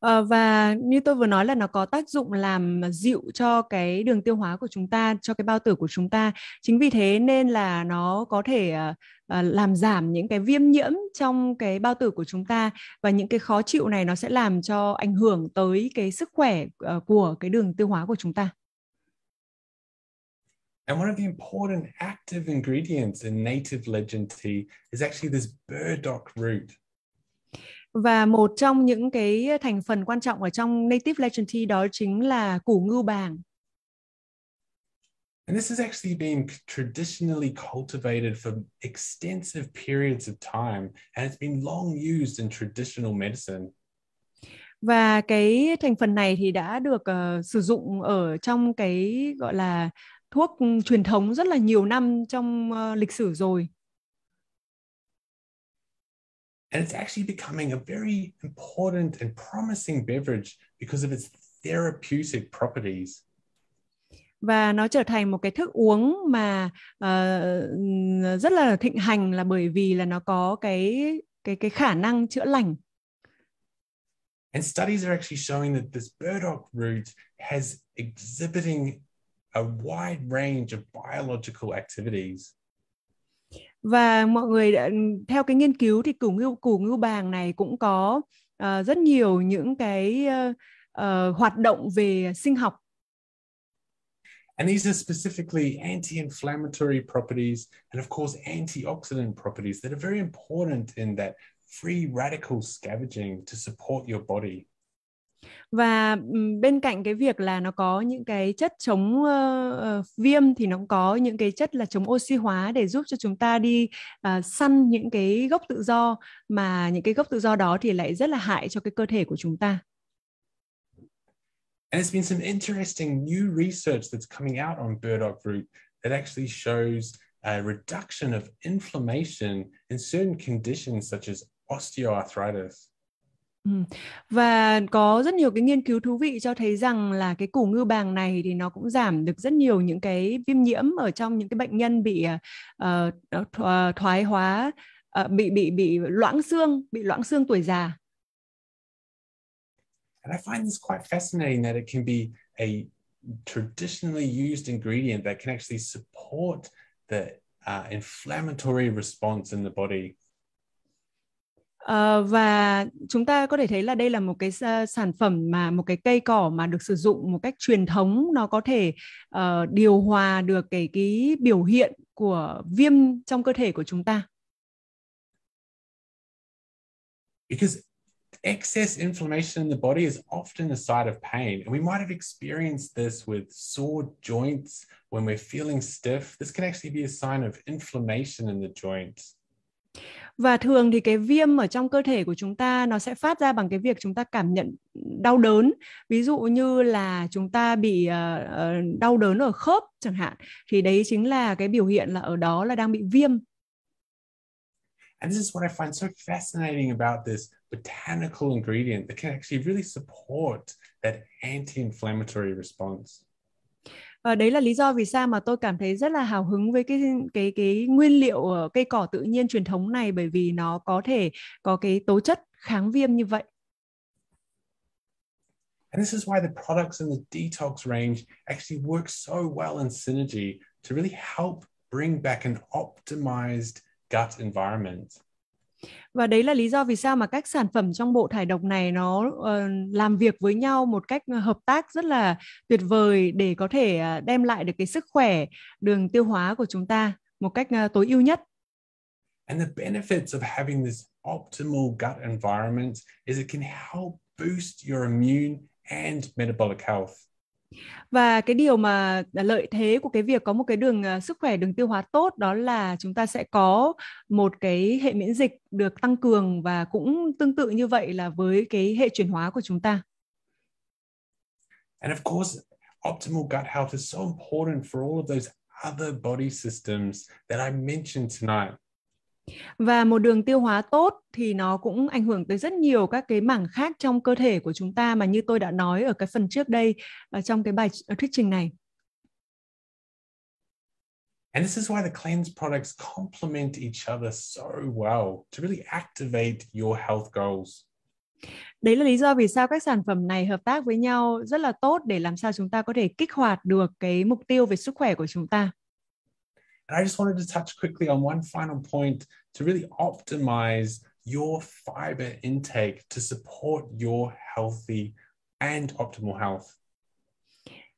Ờ, và như tôi vừa nói là nó có tác dụng làm dịu cho cái đường tiêu hóa của chúng ta, cho cái bao tử của chúng ta. Chính vì thế nên là nó có thể ờ, ờ, làm giảm những cái viêm nhiễm trong cái bao tử của chúng ta và những cái khó chịu này nó sẽ làm cho ảnh hưởng tới cái sức khỏe của cái đường tiêu hóa của chúng ta. And one of the important active ingredients in native legend tea is actually this burdock root và một trong những cái thành phần quan trọng ở trong native legend tea đó chính là củ ngưu bàng. And this has actually been traditionally cultivated for extensive periods of time and it's been long used in traditional medicine. Và cái thành phần này thì đã được uh, sử dụng ở trong cái gọi là thuốc truyền thống rất là nhiều năm trong uh, lịch sử rồi. And it's actually becoming a very important and promising beverage because of its therapeutic properties. và nó trở thành một cái thức uống mà uh, rất là thịnh hành là bởi vì là nó có cái cái cái khả năng chữa lành. And studies are actually showing that this burdock root has exhibiting a wide range of biological activities và mọi người theo cái nghiên cứu thì củ ngưu củ ngưu bàng này cũng có uh, rất nhiều những cái uh, uh, hoạt động về sinh học And these are specifically anti inflammatory properties and, of course, antioxidant properties that are very important in that free radical scavenging to support your body và bên cạnh cái việc là nó có những cái chất chống uh, viêm thì nó cũng có những cái chất là chống oxy hóa để giúp cho chúng ta đi uh, săn những cái gốc tự do mà những cái gốc tự do đó thì lại rất là hại cho cái cơ thể của chúng ta. And there's been some interesting new research that's coming out on burdock root that actually shows a reduction of inflammation in certain conditions such as osteoarthritis. Và có rất nhiều cái nghiên cứu thú vị cho thấy rằng là cái củ ngư bàng này thì nó cũng giảm được rất nhiều những cái viêm nhiễm ở trong những cái bệnh nhân bị uh, thoái hóa uh, bị bị bị loãng xương, bị loãng xương tuổi già. And I find this quite fascinating that it can be a traditionally used ingredient that can actually support the uh, inflammatory response in the body Ờ, và chúng ta có thể thấy là đây là một cái sản phẩm mà một cái cây cỏ mà được sử dụng một cách truyền thống nó có thể uh, điều hòa được cái cái biểu hiện của viêm trong cơ thể của chúng ta. Because excess inflammation in the body is often a side of pain. And we might have experienced this with sore joints when we're feeling stiff. This can actually be a sign of inflammation in the joint và thường thì cái viêm ở trong cơ thể của chúng ta nó sẽ phát ra bằng cái việc chúng ta cảm nhận đau đớn ví dụ như là chúng ta bị uh, đau đớn ở khớp chẳng hạn thì đấy chính là cái biểu hiện là ở đó là đang bị viêm And this is what I find so fascinating about this botanical ingredient that can actually really support that anti-inflammatory response và ờ, đấy là lý do vì sao mà tôi cảm thấy rất là hào hứng với cái cái cái nguyên liệu ờ, cây cỏ tự nhiên truyền thống này bởi vì nó có thể có cái tố chất kháng viêm như vậy. And this is why the products in the detox range actually work so well in synergy to really help bring back an optimized gut environment và đấy là lý do vì sao mà các sản phẩm trong bộ thải độc này nó uh, làm việc với nhau một cách hợp tác rất là tuyệt vời để có thể uh, đem lại được cái sức khỏe đường tiêu hóa của chúng ta một cách uh, tối ưu nhất. And the benefits of having this optimal gut environment is it can help boost your immune and metabolic health. Và cái điều mà à, lợi thế của cái việc có một cái đường à, sức khỏe đường tiêu hóa tốt đó là chúng ta sẽ có một cái hệ miễn dịch được tăng cường và cũng tương tự như vậy là với cái hệ chuyển hóa của chúng ta. And of course, optimal gut health is so important for all of those other body systems that I mentioned tonight. Và một đường tiêu hóa tốt thì nó cũng ảnh hưởng tới rất nhiều các cái mảng khác trong cơ thể của chúng ta mà như tôi đã nói ở cái phần trước đây ở ờ, trong cái bài thuyết trình này. And this is why the cleanse products complement each other so well to really activate your health goals. Đấy là lý do vì sao các sản phẩm này hợp tác với nhau rất là tốt để làm sao chúng ta có thể kích hoạt được cái mục tiêu về sức khỏe của chúng ta. And I just wanted to touch quickly on one final point to really optimize your fiber intake to support your healthy and optimal health.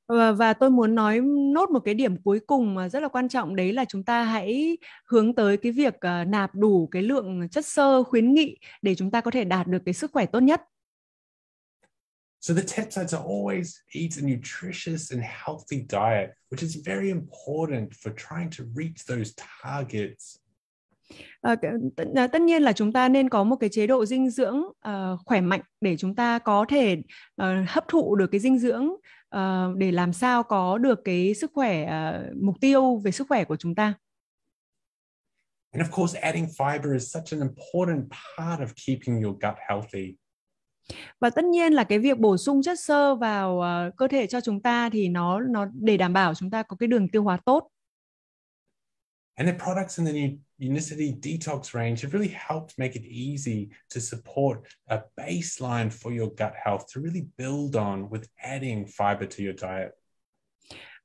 Ờ, và tôi muốn nói nốt một cái điểm cuối cùng mà rất là quan trọng đấy là chúng ta hãy hướng tới cái việc ờ, nạp đủ cái lượng chất xơ khuyến nghị để chúng ta có thể đạt được cái sức khỏe tốt nhất. So the tips are always eat a nutritious and healthy diet, which is very important for trying to reach those targets. À, t- tất nhiên là chúng ta nên có một cái chế độ dinh dưỡng uh, khỏe mạnh để chúng ta có thể uh, hấp thụ được cái dinh dưỡng uh, để làm sao có được cái sức khỏe uh, mục tiêu về sức khỏe của chúng ta. And of course, adding fiber is such an important part of keeping your gut healthy. và tất nhiên là cái việc bổ sung chất xơ vào uh, cơ thể cho chúng ta thì nó nó để đảm bảo chúng ta có cái đường tiêu hóa tốt And the products in the Unicity Detox range have really helped make it easy to support a baseline for your gut health to really build on with adding fiber to your diet.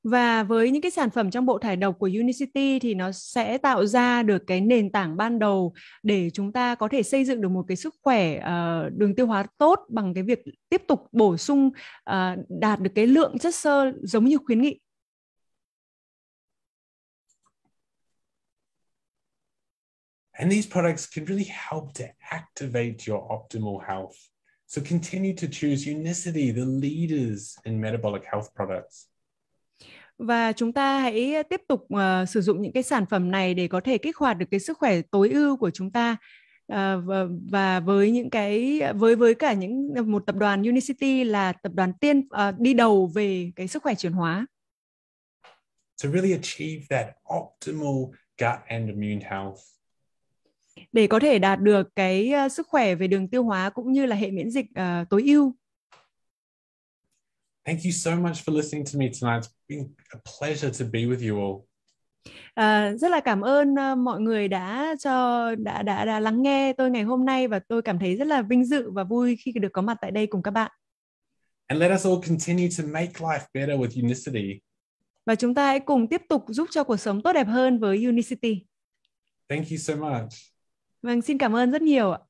Và với những cái sản phẩm trong bộ thải độc của Unicity thì nó sẽ tạo ra được cái nền tảng ban đầu để chúng ta có thể xây dựng được một cái sức khỏe uh, đường tiêu hóa tốt bằng cái việc tiếp tục bổ sung uh, đạt được cái lượng chất xơ giống như khuyến nghị. And these products can really help to activate your optimal health. So continue to choose Unicity, the leaders in metabolic health products và chúng ta hãy tiếp tục uh, sử dụng những cái sản phẩm này để có thể kích hoạt được cái sức khỏe tối ưu của chúng ta À, ờ, và, và với những cái với với cả những ờ, một tập đoàn Unicity là tập đoàn tiên uh, đi đầu về cái sức khỏe chuyển hóa. To really achieve that optimal gut and immune health. Để có thể đạt được cái uh, sức khỏe về đường tiêu hóa cũng như là hệ miễn dịch uh, tối ưu. Thank you so much for listening to me tonight. It's been a pleasure to be with you all. À, rất là cảm ơn uh, mọi người đã cho đã đã đã lắng nghe tôi ngày hôm nay và tôi cảm thấy rất là vinh dự và vui khi được có mặt tại đây cùng các bạn. And let us all continue to make life better with Unicity. Và chúng ta hãy cùng tiếp tục giúp cho cuộc sống tốt đẹp hơn với Unicity. Thank you so much. Vâng, xin cảm ơn rất nhiều ạ.